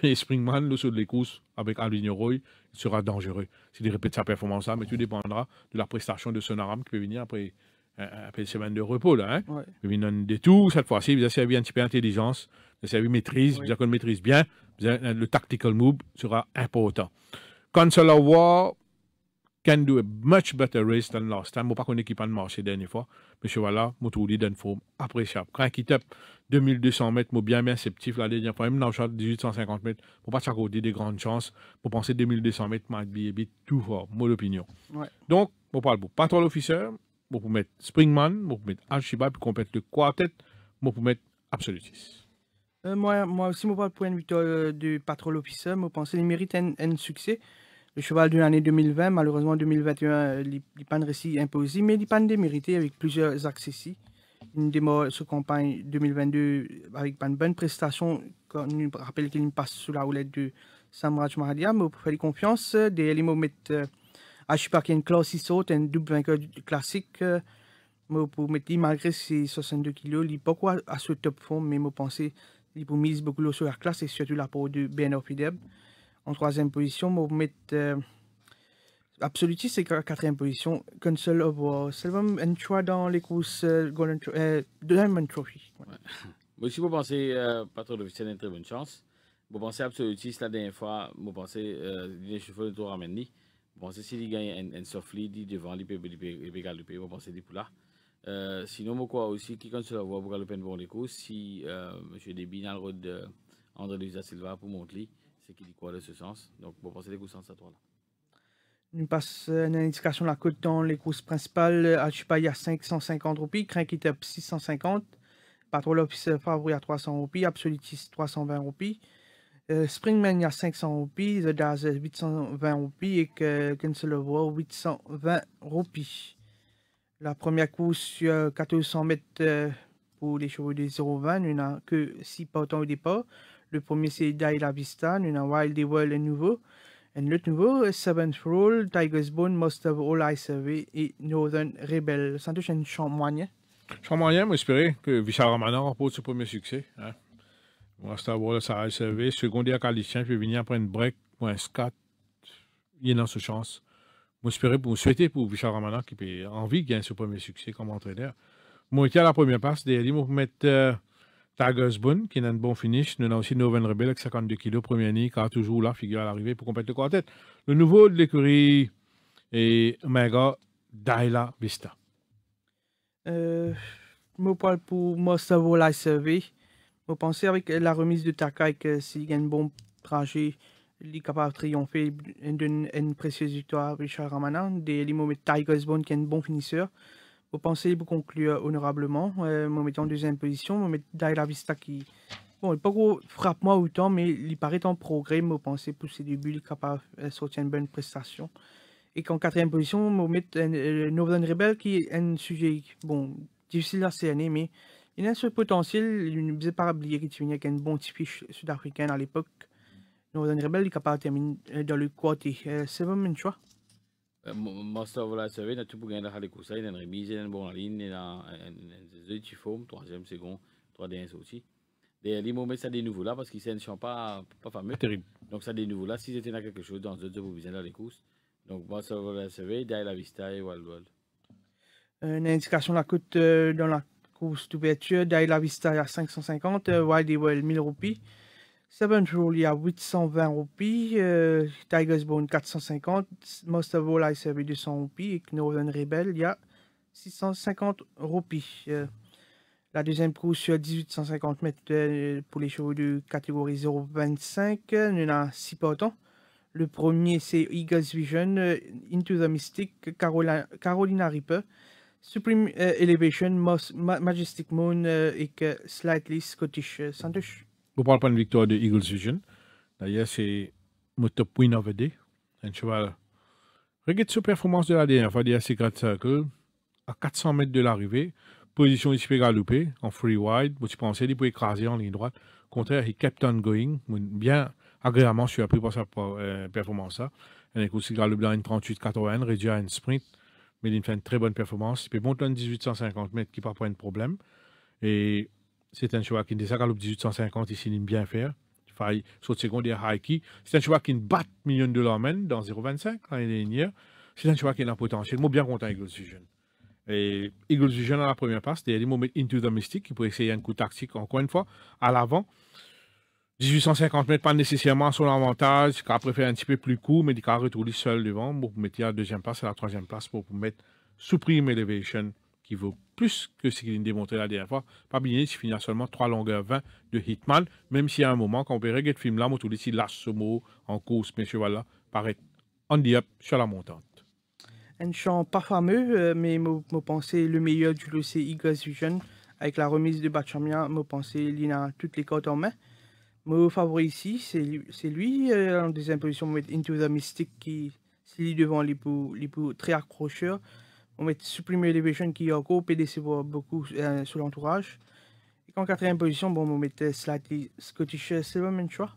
Mais Springman, le sur les courses, avec Albigno Roy, sera dangereux. S'il répète sa performance là, hein, mais tout dépendra de la prestation de Sonaram qui peut venir après, une semaine de repos. Là, hein? ouais. Il donne de tout cette fois-ci. Il a servi un petit peu d'intelligence, il a servi maîtrise, oui. il a maîtrise bien. Le tactical move sera important. War can do a much better race than last time. Je ne pas qu'on équipe de marché la dernière fois. Mais voilà, je trouve qu'il une forme appréciable. Quand il tape 2200 mètres, je suis bien il la dernière fois. Même dans le 1850 mètres, je ne pas de des grandes chances. Pour penser 2200 mètres, might be a tout fort, Moi, Mon opinion. Ouais. Donc, je parle pour Patrol Officer, je pour mettre Springman, je pour mettre Alshiba, pour mettre le quartet, je pour mettre Absolutis. Euh, moi, moi aussi, je parle pour une victoire euh, du Patrol Officer. Je pense qu'il mérite un succès le cheval de l'année 2020. Malheureusement, 2021, euh, l'Ipan pas de récit imposé, mais de démérité avec plusieurs accès-ci. Une démo sur campagne 2022 avec une bonne prestation. Quand nous rappelle qu'il passe sous la roulette de Samraj Mahadia, mais pour faire confiance, euh, des à mettent classe il saute un double vainqueur classique. Euh, mais pour mettre malgré ses 62 kilos, il est à ce top fond, mais je pense qu'il pour mise beaucoup sur la classe et surtout la peau de Ben Fideb en troisième position. Maar met euh, Absolutis, c'est en quatrième position. Console of War. C'est un choix dans les courses euh, Golden euh, Diamond Trophy. Moi Ouais. si vous pensez, euh, pas trop de c'est une très bonne chance. Vous pensez Absolutis la dernière fois, vous pensez euh, les chevaux de Tour Amendi. Vous pensez s'il gagne un, un soft lead devant l'IPP, vous pensez des poulas. Euh, sinon, moi, quoi aussi, qui compte sur la voie pour galoper une les courses. si euh, M. rôle d'André André Luisa Silva pour Montley, c'est qui dit quoi de ce sens. Donc, bon, pensez les coups sens à toi là. Nous passons une indication de la cote dans les courses principales. y a 550 roupies, Crankitop 650, Patrol Office euh, Favori à 300 roupies, absolutis 320 roupies, il euh, Springman a 500 roupies, The Daz 820 euh, roupies et que 820 roupies. La première course sur 1400 mètres pour les chevaux de 0,20, il n'y en a que 6 pas au départ. Le premier, c'est La Vista, une Wild World nouveau. Et l'autre nouveau, Seventh Rule, Tiger's Bone, Most of All I Survey et Northern Rebel. Ça touche un champ moyen. Champ moyen, j'espère que Richard Ramanan remporte ce premier succès. Hein. Most of All I Survey, secondaire je puis venir après une break, un scat. Il a dans ce chance. J'espère, pour souhaiter pour Richard qui a envie de gagner ce premier succès comme entraîneur. Moi, j'étais à la première passe, des vais mettre. Tigers Boone, qui a un bon finish. Nous avons aussi Noven Rebel avec 52 kg, premier année, a toujours la figure à l'arrivée pour compléter le quartet. Le nouveau de l'écurie est Omega Daila Vista. Euh, je parle pour moi ça vaut la Je pense avec la remise de Takai que s'il a un bon trajet, il est capable de triompher d'une précieuse victoire Richard Ramana. Des limots de Tigers Boone qui est un bon finisseur. Vous pensez pour conclure honorablement, euh, mettez en deuxième position, moi Dai La Vista qui, bon, il pas gros frappe-moi autant, mais il paraît en progrès, vous pensez pour ses débuts, il est capable de sortir une bonne prestation. Et qu'en quatrième position, vous mettez Northern Rebel qui est un sujet, bon, difficile à cerner, mais il a ce potentiel, il ne faisait pas oublier qu'il venait avec un bon fiche sud-africain à l'époque. Northern Rebel, est capable de terminer euh, dans le quartier. Euh, C'est vraiment une choix il y a une bonne ligne il y a ان زيتي 3 troisième second trois derniers aussi. Et les mais ça des nouveaux là parce qu'ils ne sont pas pas fameux terrible donc ça des nouveaux là s'ils étaient là quelque chose dans deux vous dans les courses donc Mastova la CV Dai la Vista et wild euh, une indication la cote euh, dans la course d'ouverture Derrière la Vista à 550 euh, Wild et 1000 roupies Seven Rule, il y a 820 roupies, euh, Tiger's Bone 450, Most of All I Serve 200 roupies et Northern Rebel, il y a 650 roupies. Euh, la deuxième course, 1850 mètres euh, pour les chevaux de catégorie 0,25. Il y en a 6 partants. Le premier, c'est Eagles Vision, Into the Mystic, Carolina, Carolina Reaper, Supreme Elevation, Majestic Moon et Slightly Scottish Sandush. On ne parle pas d'une victoire de Eagles Vision. D'ailleurs, c'est mon top win of the day. Un cheval. Regarde la performance de la dernière fois, c'est grâce à à 400 mètres de l'arrivée, position il s'est galoper, en free wide. Vous pensez qu'il peut écraser en ligne droite. Au contraire, il kept on going. Bien agréablement surpris par sa euh, performance. là Il a aussi galopé dans une 38-80, réduit à une sprint. Mais il fait une très bonne performance. Il peut monter en 1850 mètres qui part pas de problème. Et c'est un cheval qui est à 1850 ici, il bien faire. Faille sauter secondaire Haiki. C'est un cheval qui bat million de dollars même dans 0,25 l'année dernière. C'est un cheval qui a un potentiel. Moi, bien content Eagles Vision. Et Eagles Vision à la première passe, c'est-à-dire moment Into the Mystic, qui peut essayer un coup tactique encore une fois à l'avant. 1850 mètres, pas nécessairement son avantage, qui a préféré un petit peu plus court, mais qui a retourné seul devant pour mettre à la deuxième place et la troisième place pour, pour mettre Supreme Elevation qui vaut plus que ce qu'il a démontré la dernière fois. Pas bien, finit à seulement 3 longueurs 20 de Hitman, même si à un moment, quand on verrait que le film-là, on ici lâche ce mot en course, mais là paraît on the up sur la montante. Un chant pas fameux, euh, mais pense que le meilleur du dossier Eagles Vision, avec la remise de Bachamia, pense pensé a toutes les cartes en main. Mon favori ici, c'est lui, euh, en des position, Into the Mystic, qui s'est devant les les bouts très accrocheur on met supprimer Elevation qui est en PDC beaucoup euh, sur l'entourage. Et en quatrième position, bon, on met Slightly Scottish Silverman, tu vois.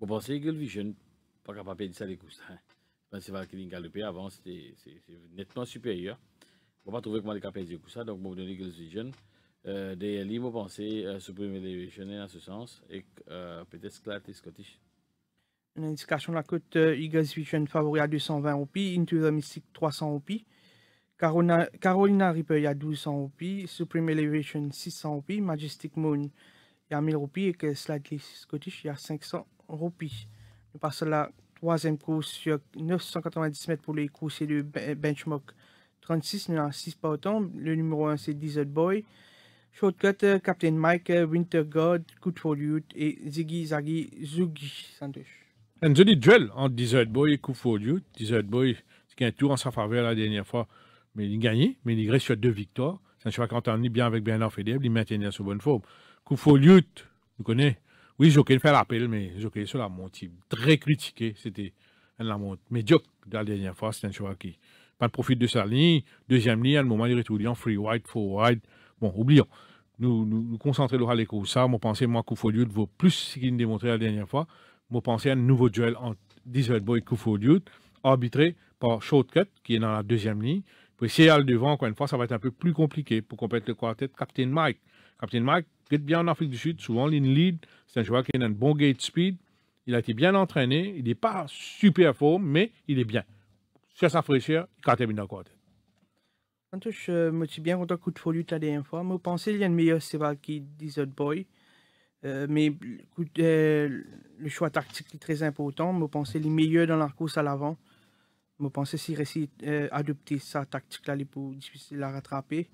Vous pensez que Vision, pas capable de perdre ça les coups. Hein. Je pense que Valkyrie Galopé avant, c'était nettement supérieur. On va pas trouver comment les capable de ça. Donc, on donnez le Vision. Euh, des livres, vous pensez euh, supprimer Elevation en ce sens. Et euh, peut-être Slightly Scottish. Une indication de la cote euh, Eagles Vision favori à 220 roupies, Into the Mystic 300 roupies. Carolina, il y a 1200 roupies. Supreme Elevation, 600 roupies. Majestic Moon, il y a 1000 roupies. Et que Slightly Scottish, il y a 500 roupies. Nous passons à la troisième course sur 990 mètres pour les courses et le Benchmark 36. Nous avons 6 partants. Le numéro 1, c'est Desert Boy. Shortcut, euh, Captain Mike, euh, Winter God, Good for You, et Ziggy Zaggy Zugi Sandush. Un joli duel entre Desert Boy et Good for You. Desert Boy, c'est qu'un tour en sa faveur la dernière fois mais il gagnait, mais il reste sur deux victoires. C'est un pas quand on est bien avec Bernard Fédèbre, il maintenait sa bonne forme. Koufoliut, vous connaissez. Oui, Jockey fait l'appel, mais Jockey sur la montée, très critiqué. C'était un la médiocre de la dernière fois. C'est un choix qui pas de profit de sa ligne. Deuxième ligne, à un moment, il est en free wide, ride. Bon, oublions. Nous, nous, nous sur les courses. ça. Mon pensée, moi, Koufoliut vaut plus ce qu'il démontrait la dernière fois. Mon à un nouveau duel entre Diesel Boy et Koufoliut, arbitré par Shortcut, qui est dans la deuxième ligne. Mais si elle devant, encore une fois, ça va être un peu plus compliqué pour compléter le quartet Captain Mike. Captain Mike, est bien en Afrique du Sud, souvent il est en lead. C'est un joueur qui a un bon gate speed. Il a été bien entraîné. Il n'est pas super fort, mais il est bien. Sur sa fraîcheur, il termine le quartet. En tout, je me suis bien content que tu aies la dernière fois. Je pensais qu'il y a une meilleure sévère qui Desert Boy. Euh, mais euh, le choix tactique est très important. Je pensais qu'il est meilleur dans la course à l'avant. Je pense que si récit euh, adopter sa tactique-là pour difficile la rattraper.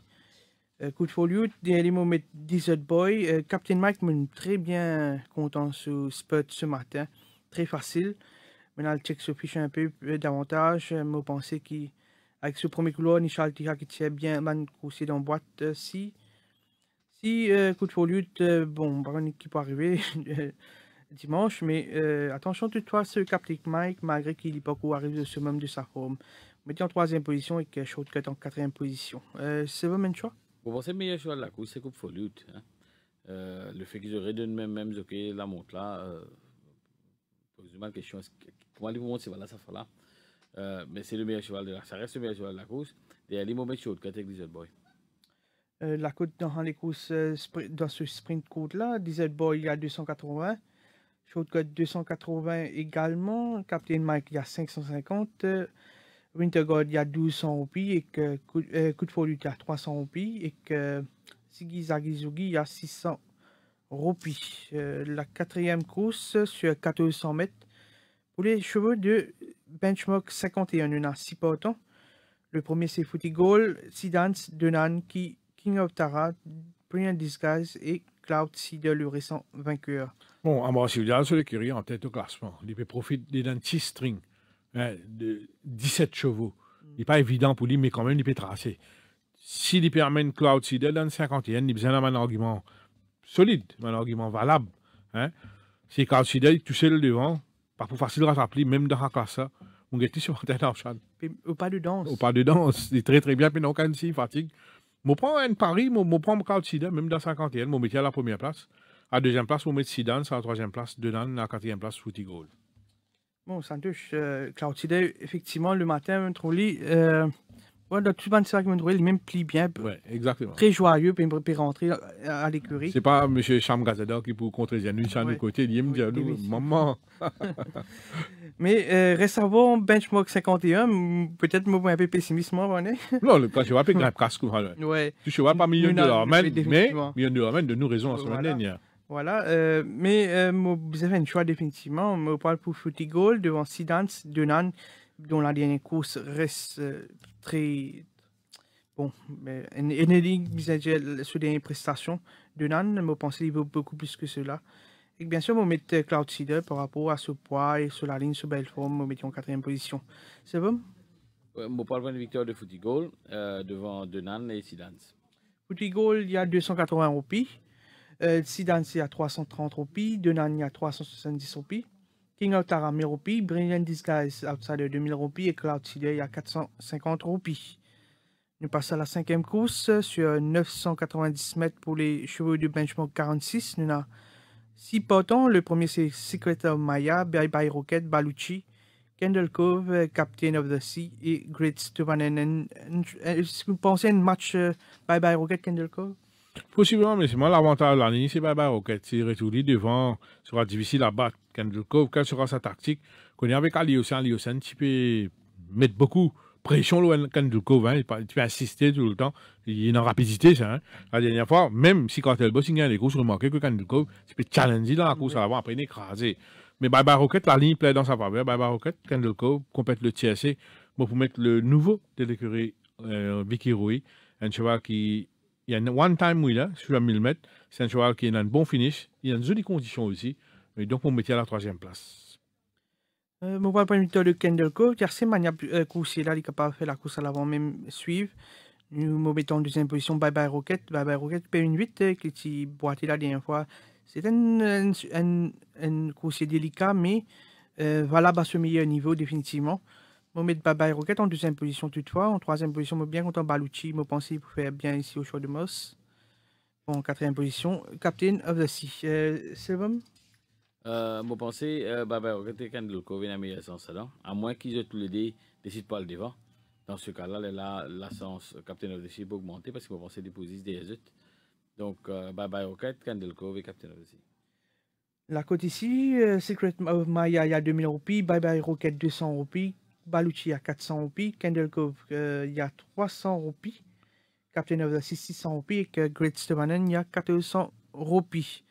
Euh, coup de folie dernier moment Desert Boy. Euh, Captain Mike m'a très bien content sur Spot ce matin. Très facile. Maintenant, check se fiche un peu davantage. Je qui qu'avec ce premier couloir, Nishal qui tient bien man dans la boîte. si, si coup de folie bon, par peut équipe arrivée. dimanche, mais euh, attention toutefois ce ce Mike, malgré qu'il n'y qu'Ilipoku arrive au sommet de sa forme. Mettez en troisième position et que Shortcut en quatrième position. Euh, c'est vraiment même choix Vous pensez meilleur choix course, c'est coupe faut Hein? Euh, le fait qu'ils auraient donné même, même ok, la montre là, euh, pose mal question comment ils vont monter voilà, ça fait là. Euh, mais c'est le meilleur cheval de la course. Ça reste le meilleur cheval de la course. Et elle est mauvaise qu'est-ce Diesel Boy. la côte dans les dans ce sprint court là, Diesel Boy il a 280 code 280 également. Captain Mike, il y a 550. Winter il y a 1200 roupies Et que Coup euh, de il y a 300 roupies Et que Sigi Zagizugi, il y a 600 roupies. Euh, la quatrième course sur 1400 mètres. Pour les cheveux de Benchmark 51, il y en a 6 Le premier, c'est Footy Goal, Sidance, Denan, King of Tara, Brian Disguise et Cloud le récent vainqueur. Bon, en ah, celui c'est l'écurie en tête au classement. Il profite d'un six String, hein, de 17 chevaux. Mm. Il n'est pas évident pour lui, mais quand même, il peut tracer. S'il permet Cloud Seedle dans le 51, il a besoin d'un argument solide, un argument valable. Hein? C'est Cloud Seedle, touche le devant, pas pour facile de rattraper, même dans la classe. On est sur un tête champ. Au pas de danse. Au pas de danse. C'est très, très bien. Puis, non, quand il fatigue, je prends un pari, je prends un cas même dans 51, je mets à la première place. À deuxième place, je mets Sidan, à la troisième place, Denan, à la quatrième place, gold Bon, touche Cloud Claude effectivement, le matin, un trolley. Euh, Ouais, donc, tout ça que trouvé, il même pli bien. Ouais, exactement. Très joyeux, puis il rentrer à, euh, à l'écurie. C'est pas M. Cham Gazada qui pour contrer Zianou, il de côté, il me dit maman. Mais euh, récemment, Benchmark 51, peut-être un peu pessimiste, moi, hein. Non, le cas, je vois pas casque. Ouais. Tu vois pas million de dollars, mais million de dollars, de nous raison en ce moment. Voilà, euh, mais euh, vous avez un choix définitivement. On parle pour Footy Gold devant Sidance, Dunan, dont la dernière course reste euh, très. Bon, mais une, vis énigme sur les prestations de Nan, je pense qu'il vaut beaucoup plus que cela. Et bien sûr, on met Cloud Seeder par rapport à ce poids et sur la ligne, sur belle forme, on met en quatrième position. C'est bon? Je on parle d'une victoire de Footy euh, devant Denan et Sidans. Goal, il y a 280 roupies. Euh, Sidans, il y a 330 roupies. Denan, il y a 370 roupies. King of Tara, 1000 roupies. Brilliant Disguise, Outsider, 2000 roupies. Et Cloud City à 450 roupies. Nous passons à la cinquième course sur 990 mètres pour les chevaux du benchmark 46. Nous avons 6 potons. Le premier, c'est Secret of Maya, Bye Bye Rocket, Baluchi, Kendall Cove, Captain of the Sea et Great Stuvanen. Est-ce que vous pensez à un match euh, Bye Bye Rocket, Kendall Cove Possiblement, mais c'est moi l'avantage de la ligne, c'est Baba Rocket. Si retourné devant, sera difficile à battre. Kendall Cove, quelle sera sa tactique Qu'on est avec Aliosan, Aliosan, tu peux mettre beaucoup de pression loin Kendall hein. Cove, tu peux insister tout le temps. Il est en rapidité, ça. Hein. La dernière fois, même si quand elle bosse, il y a des courses remarquez que Kendall Cove, tu peux challenger dans la course à l'avant, après il est écrasé. Mais Baba Rocket, la ligne plaît dans sa faveur. Baba Rocket, Kendall Cove complète le TSC bon, pour mettre le nouveau de l'écurie euh, Vicky Rui, un cheval qui il y a un one-time wheel, sur 1000 mètres. C'est un joueur qui a un bon finish. Il a une jolie condition aussi. Et donc, on mettait à la troisième place. Euh, mon point de vue de Kendall Cove, car c'est mania coursier euh, là, il est capable de faire la course à l'avant, même suivre. Nous mettons en deuxième position, Bye Bye Rocket, Bye Bye Rocket, p 8 euh, qui était boité la dernière fois. C'est un, un, un, un coursier délicat, mais euh, valable à ce meilleur niveau, définitivement mets Baba et Rocket en deuxième position toutefois. En troisième position, suis bien content Baluchi, me pensais qu'il faire bien ici au choix de Moss. En quatrième position, Captain of the Sea. Euh, Je euh, Moi Bye euh, Rocket et Rocket, quand le Covid a mis là, à moins qu'ils aient tous les deux décident pas le devant. Dans ce cas-là, la, la euh, Captain of the Sea peut augmenter parce que pense qu'ils déposer des autres. Donc, euh, Bye Bye Rocket, Candle Cove et Captain of the Sea. La cote ici, euh, Secret of Maya, il y a 2000 roupies, Bye Bye Rocket 200 roupies, Baluchi a 400 roupies, Kendall Cove, euh, y a 300 roupies, Captain of the 600 roupies et euh, Great Stevenson il y a 400 roupies.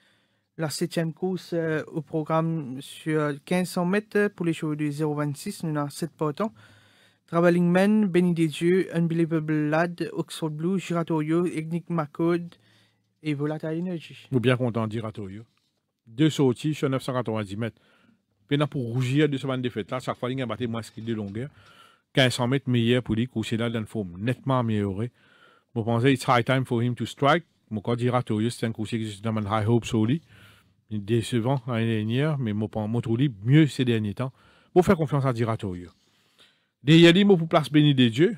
La septième course euh, au programme sur 1500 mètres pour les chevaux de 0,26, Nous avons 7 portants. Traveling Man, Béni des Dieux, Unbelievable Lad, Oxford Blue, Giratorio, Enigma Code et Volatile Energy. Ou bien content Giratorio. Deux sorties sur 990 mètres. Pena pour rougir de ce de défaite là, chaque fois qu'il a battu moins de longueur, 1500 mètres meilleur pour lui, c'est là d'une forme nettement améliorée. Je pense que it's high time for him to strike. Mon cas dira que c'est un conseil qui est dans high hope sur lui. Décevant l'année dernière, mais je pense que mieux ces derniers temps. Pour faire confiance à Diratorius. Derrière lui, pour place béni des dieux.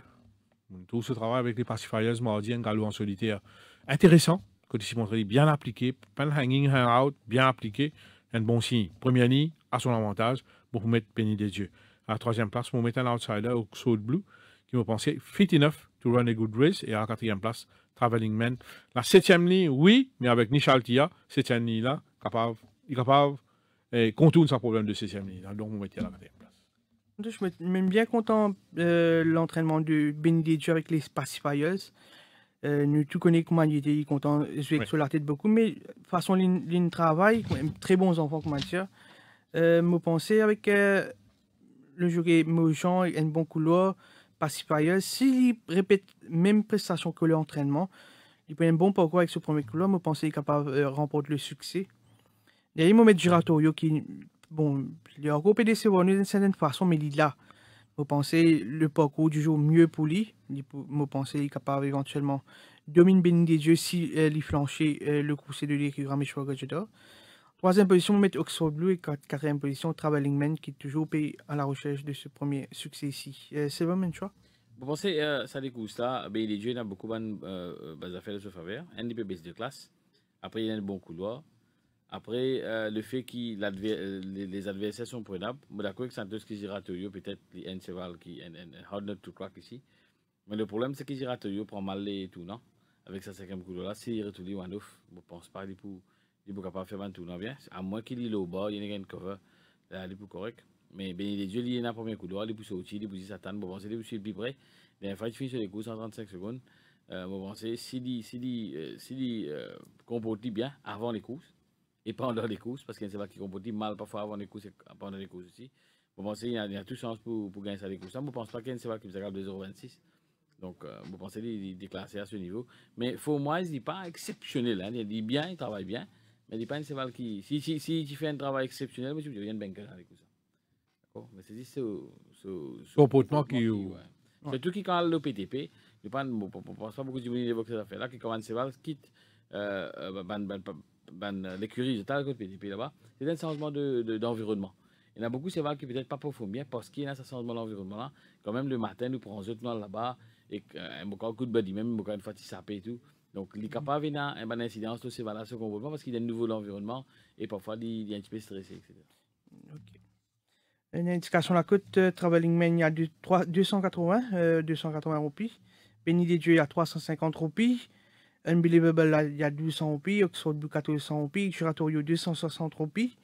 Tout ce travail avec les pacifiers mardi, un galop en solitaire intéressant. Côté Simon bien appliqué. Pas hanging, hang out, bien appliqué. Un bon signe. Première ligne, à son avantage pour mettre Béni des dieux. À la troisième place, pour mettre un outsider au Soul Blue, qui me pensait fit enough to run a good race. Et à la quatrième place, Traveling Man. La septième ligne, oui, mais avec Nishal Tia, septième ligne-là, capable, il est capable, et contourne son problème de septième ligne Donc, on mettait à la quatrième place. Je suis même bien content euh, l'entraînement de Benny Dieux avec les Pacifiers. Euh, nous tout connaissons comment il était content, je vais sur la tête beaucoup, mais façon ligne, travail, très bons enfants comme ça. Euh, me penser avec euh, le joueur Mojan et un bon couloir pacifier S'il répète même prestation que l'entraînement, il peut un bon parcours avec ce premier couloir. Je pense qu'il est capable de euh, remporter le succès. Derrière, moment Giratorio qui, bon, il a encore PDC d'une certaine façon, mais il est là. Je pense le parcours du jour mieux pour lui. Je pense qu'il est capable éventuellement de dominer des dieux si il flanchait le coup de l'équipe que j'adore Troisième position, met Oxford Blue et quatrième position, Traveling Man, qui est toujours au pays à la recherche de ce premier succès ici. Euh, c'est vraiment un choix. Vous pensez que euh, ça découvre ça bah, Il y a beaucoup euh, de affaires de ce faveur. NDP baisse de classe. Après, il y a le bon couloir. Après, le fait que les, adversaires sont prenables, je suis d'accord avec Santos qui gira peut-être les Nseval qui Hard Not to Crack ici. Mais le problème, c'est qu'il que Giratoriou prend mal les non Avec sa cinquième couloir là, s'il retourne à 9, je ne pense pas qu'il pour il est capable de faire un non bien. À moins qu'il est au bas, il y a une cover. Là, il est correct. Mais ben, il est joli il dans un premier coup doigt, il est poussé au il est poussé Satan. Bon, c'est le plus près. Il faut un fight sur les en 135 secondes. Euh, bon, s'il s'il euh, euh, comporte bien avant les courses et pendant les courses, parce qu'il a sait pas qui comporte mal parfois avant les courses et pendant les courses aussi. Bon, pensez, il y a, tout sens pour, gagner ça les courses. Ça, je ne pense pas qu'il ne sait pas qu'il capable de 0,26. Donc, vous pensez qu'il est déclassé à ce niveau. Mais faut moi, il n'est pas exceptionnel. Hein. Il est bien, il travaille bien. Mais dépend c'est mal qui. Si, si, si tu fais un travail exceptionnel, mais tu deviens banker avec ça. D'accord Mais c'est juste ce, ce, ce comportement qui. Ouais. Ouais. Surtout qui, quand le PTP, je ne pense pas beaucoup de gens évoquer cette affaire-là, qui, quand Anseval quitte euh, ben, ben, ben, l'écurie PTP là-bas, c'est un changement d'environnement. De, il y en a beaucoup, c'est vrai, qui peut-être pas profond. bien parce qu'il y a ce changement d'environnement-là. Quand même, le matin, nous prenons un là-bas et un beaucoup de body, même une fois de tu et tout. Donc, les capables ont une incidence ces sur ce qu'on parce qu'il y a de nouveau l'environnement et parfois il est un petit peu stressé, etc. Ok. Une indication la cote, euh, Traveling Man, il y a 280, euh, 280 roupies. Béni des dieux, il y a 350 roupies. Unbelievable, il y a 200 roupies. Oxford Book, 1400 roupies. Curatorio, 260 roupies.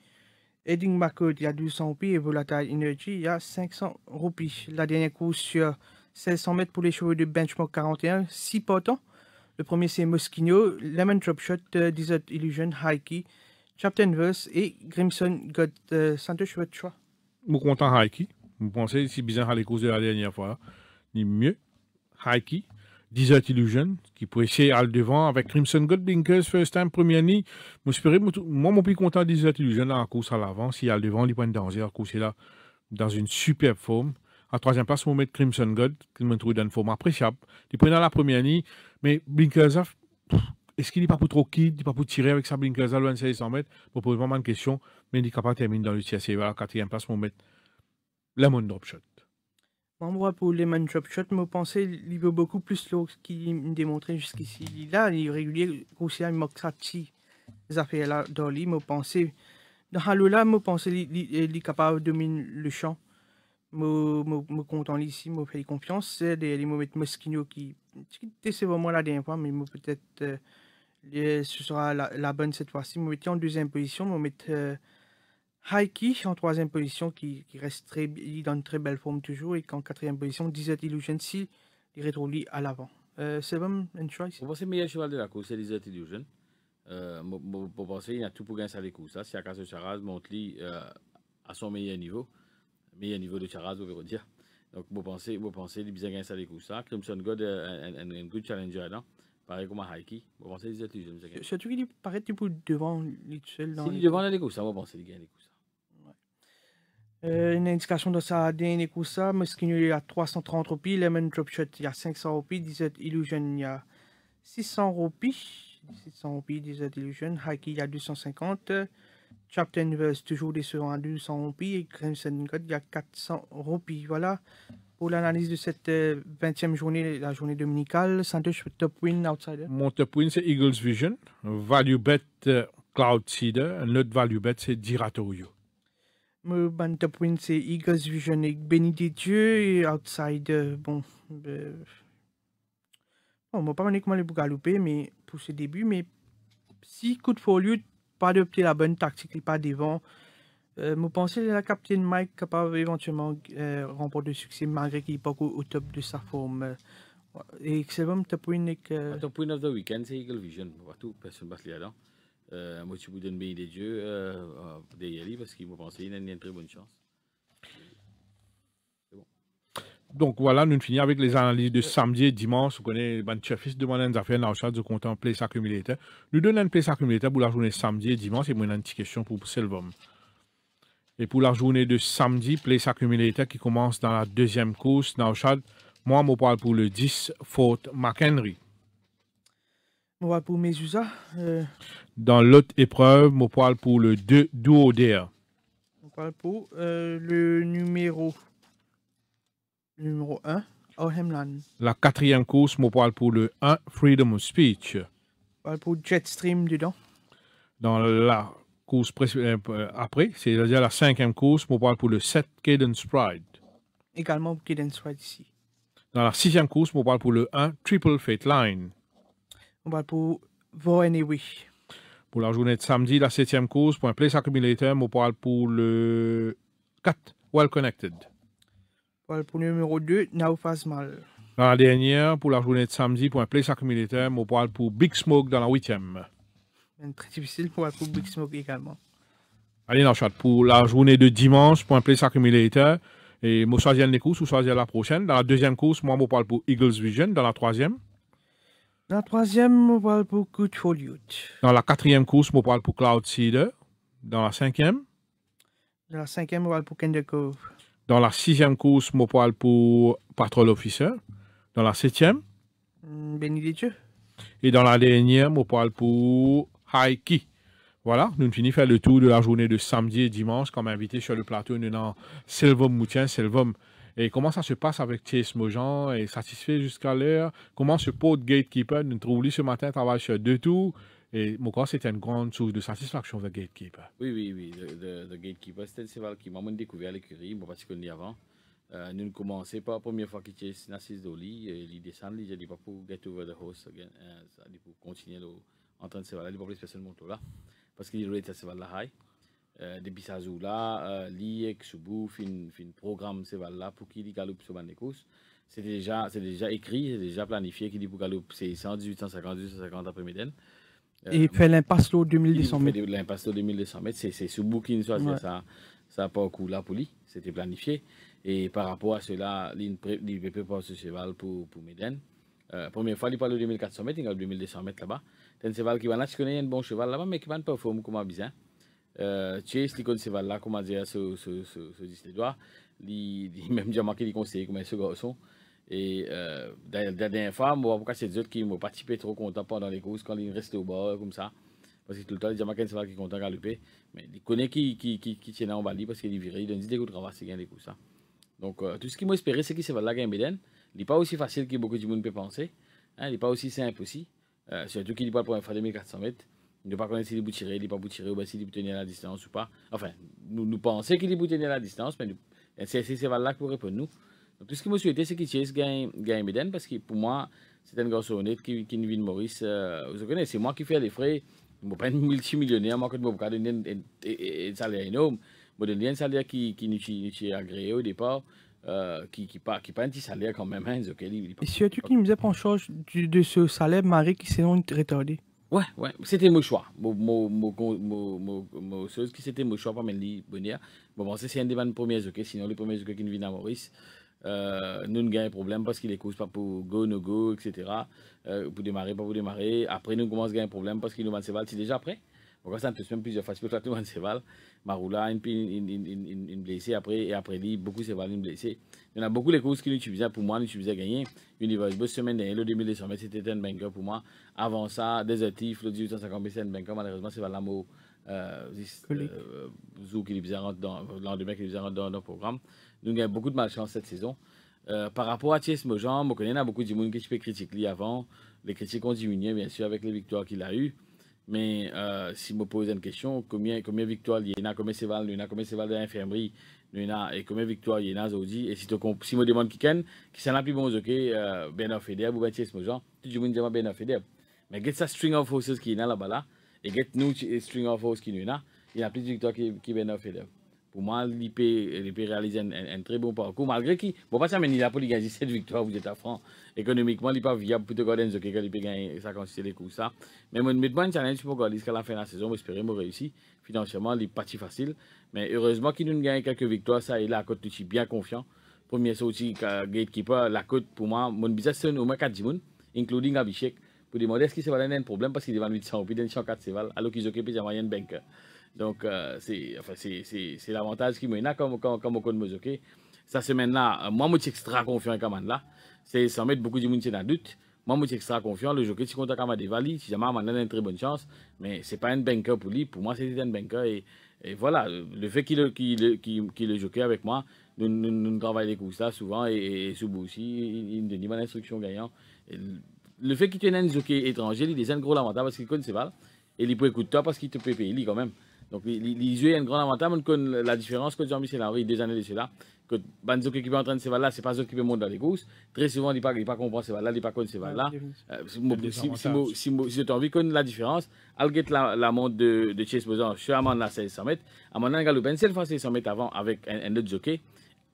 Edding Macode, il y a 200 roupies. Et Volatile Energy, il y a 500 roupies. La dernière course sur 1600 mètres pour les chevaux de Benchmark 41, 6 portants. Le premier, c'est Moschino, Lemon Drop Shot, euh, Desert Illusion, Haiki, Chapter Verse et Grimson God uh, Santoshwetchwa. Vous comptez Haiki Vous pensez, si bizarre à l'écoute de la dernière fois, ni mieux. Haiki, Desert Illusion, qui peut essayer à le devant avec Crimson God Blinkers, First Time, Première Ni. Moi, mon plus content Desert Illusion, là, en course à l'avant. Si a le devant, il de danger, en course, là, dans une superbe forme. En troisième place, on mettre Crimson God, qui m'a trouvé dans une forme appréciable. Il prenait la première ligne, mais Blinkers, est-ce qu'il n'est pas pour trop kid, il n'est pas pour tirer avec sa Blinkers à loin 100 mètres Vous posez vraiment une question, mais il n'est capable de terminer dans le CSC. À la quatrième place, on mettre Lemon Drop Shot. Moi, pour Lemon Drop Shot, je pensais il veut beaucoup plus que qu'il me démontrait jusqu'ici. il est régulier, aussi, il régulier, ça les affaires là, je pensais. Dans Halo, je pensais qu'il est capable de dominer le champ mo me de content ici me fais confiance c'est les mettre Moschino qui c'est vraiment la dernière fois mais peut-être euh, ce sera la, la bonne cette fois-ci vais mettre en deuxième position vais mettre euh, Haiki en troisième position qui, reste très il dans une très belle forme toujours et qu'en quatrième position Dizet Illusion si il retourne à l'avant euh, c'est bon une choice vous le meilleur cheval de la course c'est Dizet Illusion euh, Pour pour il y a tout pour gagner ça les c'est à si de Charaz monte à son meilleur niveau mais au niveau de pouvez veut dire. Donc, vous pensez, vous pensez, les bizarres gagnent ça les coups. Crimson God, euh, un good challenger là. Pareil comme un Haiki. Vous pensez, ils étaient jeunes. Surtout qu'il paraît pour devant les seuls. il devant les coups, ça, vous pensez, les gagnent les coups. Euh, une indication de ça, d'un et ça, Moschino il y a 330 roupies, Lemon Drop Shot il y a 500 roupies, 17 Illusion il y a 600 roupies, 600 roupies, 17 Illusion, Haiki il y a 250, Chapter euh, Universe, toujours des à 200 roupies. Et Crimson God, il y a 400 roupies. Voilà pour l'analyse de cette 20e euh, journée, la journée dominicale. Santosh, top win, outsider. Mon top win, c'est Eagles Vision. Value bet, euh, Cloud Seeder. Notre value bet, c'est Diratorio. Mon top win, c'est Eagles Vision et Béni des Et outsider, bon. Euh... Bon, va pas maniquement les bougalopés, mais pour ce début, mais si coup de folie, pas adopté la bonne tactique, il pas devant. Euh, je pensez que la capitaine Mike capable éventuellement euh, remporter le succès malgré qu'il n'est pas au, top de sa forme. Euh, et c'est vraiment le point que... Le point of the c'est Eagle Vision. Partout, personne ne va se lire Moi, je vous donne bien des dieux, euh, euh, des aller parce qu'il me pensait qu'il a une très bonne chance donc voilà, nous finissons avec les analyses de euh. samedi et dimanche. Vous connaissez, ben, le chef affaires dans le chat de compte en place accumulé. Nous donnons un place Accumulator pour la journée samedi et dimanche et moi, une petite question pour Selvom. Et pour la journée de samedi, place Accumulator qui commence dans la deuxième course, Naouchad, moi, je parle pour le 10, Fort McHenry. Je pour Mesusa. Euh. Dans l'autre épreuve, je parle pour le 2, Duodea. Je parle pour euh, le numéro Numéro 1, Ohemland. La quatrième course, on parle pour le 1, Freedom of Speech. On parle pour Jetstream dedans. Dans la course euh, après, c'est-à-dire la cinquième course, on parle pour le 7, Cadence Pride. Également Cadence Pride ici. Dans la sixième course, on parle pour le 1, Triple Fate Line. On parle pour Pour la journée de samedi, la septième course, pour place Accumulator, on parle pour le 4, Well Connected. Pour le numéro 2, Naufaz Mal. Dans la dernière, pour la journée de samedi, pour un place militaire, on parle pour Big Smoke dans la huitième. Très difficile pour, pour Big Smoke également. Allez, dans chat, pour la journée de dimanche, pour un place militaire, et moi, choisir les courses ou choisir la prochaine. Dans la deuxième course, moi, je parle pour Eagles Vision. Dans la troisième. Dans la troisième, je parle pour Good for Dans la quatrième course, je parle pour Cloud Seeder. Dans la cinquième. Dans la cinquième, je parle pour De Cove. Dans la sixième course, mon poil pour Patrol Officer. Dans la septième. Mm, Béni des dieux. Et dans la dernière, mon pour Haiki. Voilà, nous finissons faire le tour de la journée de samedi et dimanche comme invité sur le plateau. Nous avons Selvom Moutien, selvom Et comment ça se passe avec Chase Mojan est satisfait jusqu'à l'heure? Comment ce porte Gatekeeper? Nous trouvons ce matin, travaille sur deux tours. Et mon que c'était une grande source de satisfaction, de Gatekeeper. Oui, oui, oui, Le Gatekeeper, c'était le cheval qui m'a découvert l'écurie, parce parce l'a dit avant. Euh, nous ne commençons pas la première fois qu'il était Nassis Doli, il descend, il dit pas pour get over the horse again, euh, ça dit pour continuer le, en train de cheval, il dit pas plus personne monte là, parce qu'il le cheval là high. Euh, depuis sa jour là, euh, l'IEC, Soubou, fin, fin programme cheval là pour qu'il galope sur les courses c'est déjà, déjà écrit, c'est déjà planifié qu'il dit pour galoper, c'est 118, 150, 150 après midi euh, Et il fait l'impasse l'eau 2200 mètres. L'impasse l'eau 2200 mètres, c'est ce booking, ça, ça, ça n'a pas au coup là pour lui, c'était planifié. Et par rapport à cela, il ne peut pas ce cheval pour, pour Médène. Euh, première fois, il parle de 2400 mètres, il a 2200 mètres là-bas. C'est un cheval qui va là, y connais un bon cheval là-bas, mais qui va pas performer comme un bizarre. Euh, tu es ce cheval là, comment dire, ce, ce, ce, ce, même il marqué ce, conseils, comme ce, ce, garçon et euh, dernière fois, moi, pourquoi c'est d'autres qui m'ont participé trop content pendant les courses, quand ils restent au bord, comme ça. Parce que tout le temps, les Jamaïcains, c'est pas qui sont contents de galoper. Mais ils connaissent qui, qui, qui, qui tient en Bali parce qu'ils virés, ils donnent des coups de travail, c'est gagné des coups, Donc, euh, tout ce qu'ils m'ont espéré, c'est qu'ils se va là gagner Il n'est pas aussi facile que beaucoup de monde peut penser. Hein, il n'est pas aussi simple aussi. Euh, surtout qu'il n'est pas pour un fois 2400 mètres. Il ne pas connaître s'il est tirer, il n'est pas pour tirer, ou bien s'il est tenir la distance ou pas. Enfin, nous, nous pensons qu'il est pour à la distance, mais c'est la pour répondre nous tout ce que je souhaitais, c'est qu'il ce gain, gain Méden, parce que pour moi, c'est une garçon honnête qui, qui vit de Maurice. Euh, vous connaissez, c'est moi qui fais les frais. Je ne suis pas un multimillionnaire, moi, je ne pas donner un salaire énorme. Je donne un salaire qui, qui nous agréé au départ. Euh, qui, qui, pas, qui pas un petit salaire quand même. Hein, okay, Et surtout tu nous a pris en charge de ce salaire, Marie qui s'est retardé. Ouais, ouais, c'était mon choix. Mon, mon, mon, mon, c'était mon choix parmi les bonheurs. bon c'est un des premiers, ok, sinon les premiers, qui nous viennent à Maurice. Euh, nous ne gagnons problème parce qu'il est cause pas pour go, no go, etc. Euh, pour démarrer, pas pour démarrer. Après, nous commençons à gagner problème parce qu'il nous demande c'est déjà prêt. Pourquoi ça ne même plusieurs fois, c'est tout val Maroula, une, une, une, une blessée après, et après lui, beaucoup Seval, une blessée. Il y en a beaucoup les courses qui utilisait pour moi, l'utilisaient gagner. une bonne semaine dernière, le 2200 mètres, c'était un banker pour moi. Avant ça, désertif, le 1850 c'est c'était un banker. Malheureusement, c'est Valamo euh, euh, Zou qui l'utilisait dans, l'endemain qui dans, dans le programme. Nous avons beaucoup de malchance cette saison. Euh, par rapport à Thies Mojambe, je connais beaucoup de monde qui été critiquer avant. Les critiques ont diminué, bien sûr, avec les victoires qu'il a eues. Mais euh, si je me pose une question, combien, combien de victoires il y en a, combien de val, il y a, combien c'est val de l'infirmerie, il y a, et combien de victoires il y a aujourd'hui. Et si, te, si me demande qui est qui s'en a plus bon, ok, euh, Benoît Fedeb ou thiers Thies tout le monde dit Bernard Fedeb. Mais get sa string of horses qui est là-bas là, et get nous string of horses qui est là, il y a plus de victoires qui, qui ben Fedeb. Pour moi, il peut, réaliser un, très bon parcours, malgré qui. Bon, pas mais il a pour cette victoire, vous êtes à franc. Économiquement, il n'est pas viable pour te garder ce peut gagner, ça consiste les coups, ça. Mais mon mettre un challenge pour garder jusqu'à la fin de la saison, j'espère que je réussir. Financièrement, il n'est pas si facile. Mais heureusement qu'il nous gagne quelques victoires, ça, et là, à côté, je suis bien confiant. Premier sortie, euh, gatekeeper, la côte, pour moi, mon business, c'est au moins 4 personnes, including Abishek, pour demander modestes ce qu'il se va donner un problème parce qu'il est 800 ou puis il est 4 alors qu'il occupé, déjà moyen banker. Donc, euh, c'est enfin, l'avantage qui m'a comme, comme, comme au code jockey. Ça, c'est maintenant, euh, moi, je suis extra confiant avec là. C'est sans mettre beaucoup de monde dans doute. Moi, je suis extra confiant. Le jockey, si compte des Vali, si jamais on a une très bonne chance, mais ce n'est pas un banker pour lui. Pour moi, c'était un banker. Et, voilà, le fait qu'il qu'il qu'il qu'il le jockey avec moi, nous, nous, travaillons les courses souvent. Et, et aussi, il, il, donne une gagnant. Et, le fait qu'il ait un jockey étranger, il est un gros avantage parce qu'il connaît ses balles. Et il peut écouter toi parce qu'il te peut payer quand même. Donc, il y a un grand avantage, mais la différence que Jean-Michel oui, deux années de cela, que Banzo qui est en train de se là, c'est pas eux qui le monde dans les courses. Très souvent, il ne pas comprendre ce là, il ne pas connaître ce là. Si j'ai envie de la différence, y get la montre de, de Chase sur je suis à là, 1600 mètres. À mon angle, le seule fois 1600 mètres avant avec un, autre jockey.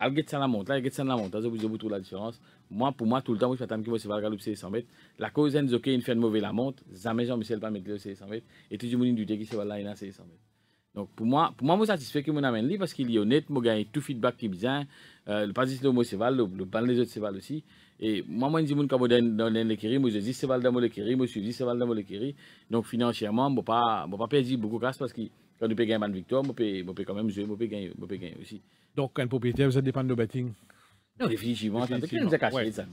Il get ça la montre, il get ça la montre. vous la différence. Moi, pour moi, tout le temps, je suis que je vais galoper 1600 mètres. La cause de jockey, il fait de mauvaise la montre. Jamais Jean-Michel pas mettre le 600 mètres. Et tout le monde dit qui se va là, il a 600 mètres. Donc, pour moi, pour moi, je suis satisfait que mon amène lui parce qu'il est honnête, je gagne tout feedback qui est bien. Euh, le pas de le c'est val, le, le des autres c'est val aussi. Et moi, moi, je dis que je dans l'équipe, moi, je dis c'est dans l'équipe, moi, je dis c'est val dans l'équipe. Donc, financièrement, je ne pas, pas perdre beaucoup de casse parce que quand je peux gagner une victoire, je peux quand même jouer, je peux gagner, on peut gagner aussi. Donc, un propriétaire, ça dépend de betting non, définitivement.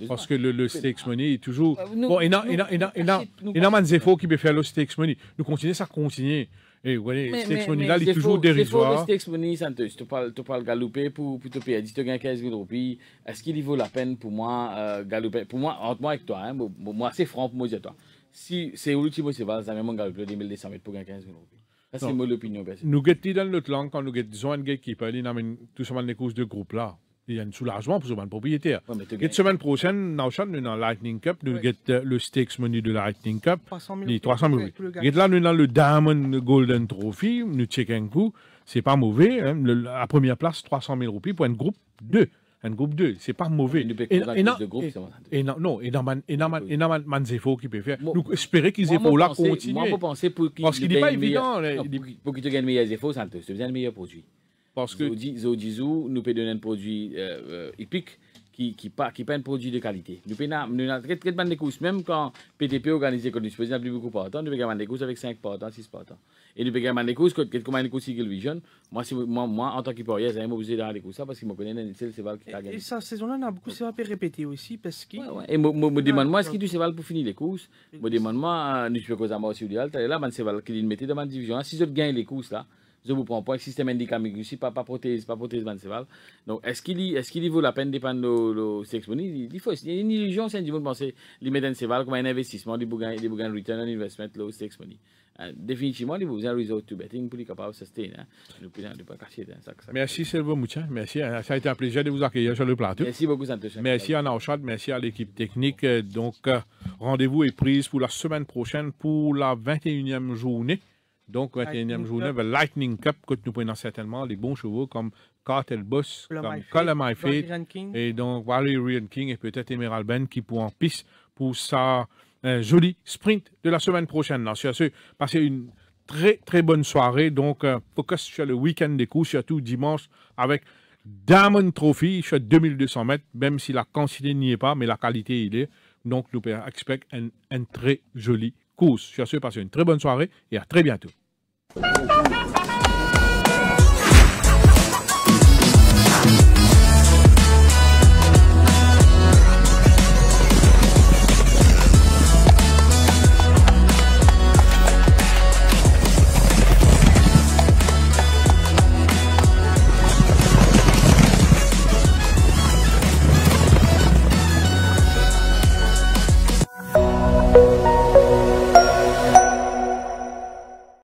Parce que le, stakes money est toujours. Bon, il y a un effort qui peut faire le stakes money. Nous continuons ça continuer. Et voyez, cette exposition-là, il est toujours dérisoire. Cette exposition, ça te parle, te parle galoper pour, te payer. 10 tu 15 000 roupies, est-ce qu'il vaut la peine pour moi euh, galoper Pour moi, entre moi et toi, hein. moi, c'est franc pour moi dire toi. Si c'est l'ultime, c'est pas ça, même galoper 2200 mètres pour gagner 15 000 roupies. Ça, c'est mon opinion Nous Nous, dans notre langue, quand nous disons à qui parle, tout simplement les courses de groupe là il y a un soulagement pour le propriétaire. et la semaine prochaine, nous avons dans Lightning Cup, nous avons euh, le Stakes menu de Lightning Cup, 300 000, les Et là, nous avons le Diamond Golden Trophy, nous check un coup, c'est pas mauvais. Hein. à première place, 300 000 roupies pour un groupe 2. Un groupe 2, c'est pas mauvais. Et non, et non, groupes. et non, et dans qui peut faire. Nous espérons qu'ils aient pour là continuer. Moi, je pense pour qu'ils Parce qu'il n'est pas évident. Hein. Pour qu'ils te gagnent meilleurs efforts, c'est bien le meilleur produit. Parce que... Zodizou, nous peut donner un produit euh, euh, épique qui qui pas qui pas un produit de qualité. Nous avons nous très très de courses même quand PTP organisé comme disposé plus beaucoup partant, nous avons des courses avec 5 partants, 6 partants. Et nous avons des courses quand comment une course qui vision. Moi si moi, moi en tant qu'employé, j'ai obligé d'aller les courses parce qu'ils me connais c'est c'est qui a gagné. Et cette saison là on a beaucoup c'est pas répéter aussi parce que ouais, moi me demande moi est-ce que tu sais pour finir les courses Me demande moi euh, nous peux causer moi aussi Et là man c'est qui mettait dans ma division. Hein, si je gagne les courses là, je vous prends pas, le système handicapé aussi, pas, pas prothèse, pas prothèse Donc, est-ce qu'il est qu'il vaut la peine de prendre le s'exposer Il faut, il y a une illusion, hein, c'est du monde penser, les mettre en comme un investissement, les bougain, les bougain return on investment, le money. Euh, définitivement, il vous un resort to betting pour pas capables de sustain. Merci, Selvo Moucha. Merci. Hein. Ça a été un plaisir de vous accueillir sur le plateau. Merci beaucoup, Santosh. Merci à Naouchad, merci à l'équipe technique. Euh, donc, euh, rendez-vous est prise pour la semaine prochaine pour la 21e journée. Donc, 21e journée, le ben, Lightning Cup, que nous prenons certainement les bons chevaux comme Cartel Boss, comme Fate, et donc Valerian King et peut-être Emerald Ben qui pourront en piste pour sa joli euh, jolie sprint de la semaine prochaine. Non, sur ce, passez une très, très bonne soirée. Donc, euh, focus sur le week-end des courses, surtout dimanche avec Diamond Trophy sur 2200 mètres, même si la quantité n'y est pas, mais la qualité, il est. Donc, nous expect un une très joli course. Sur ce, passez une très bonne soirée et à très bientôt. Ha ha ha ha!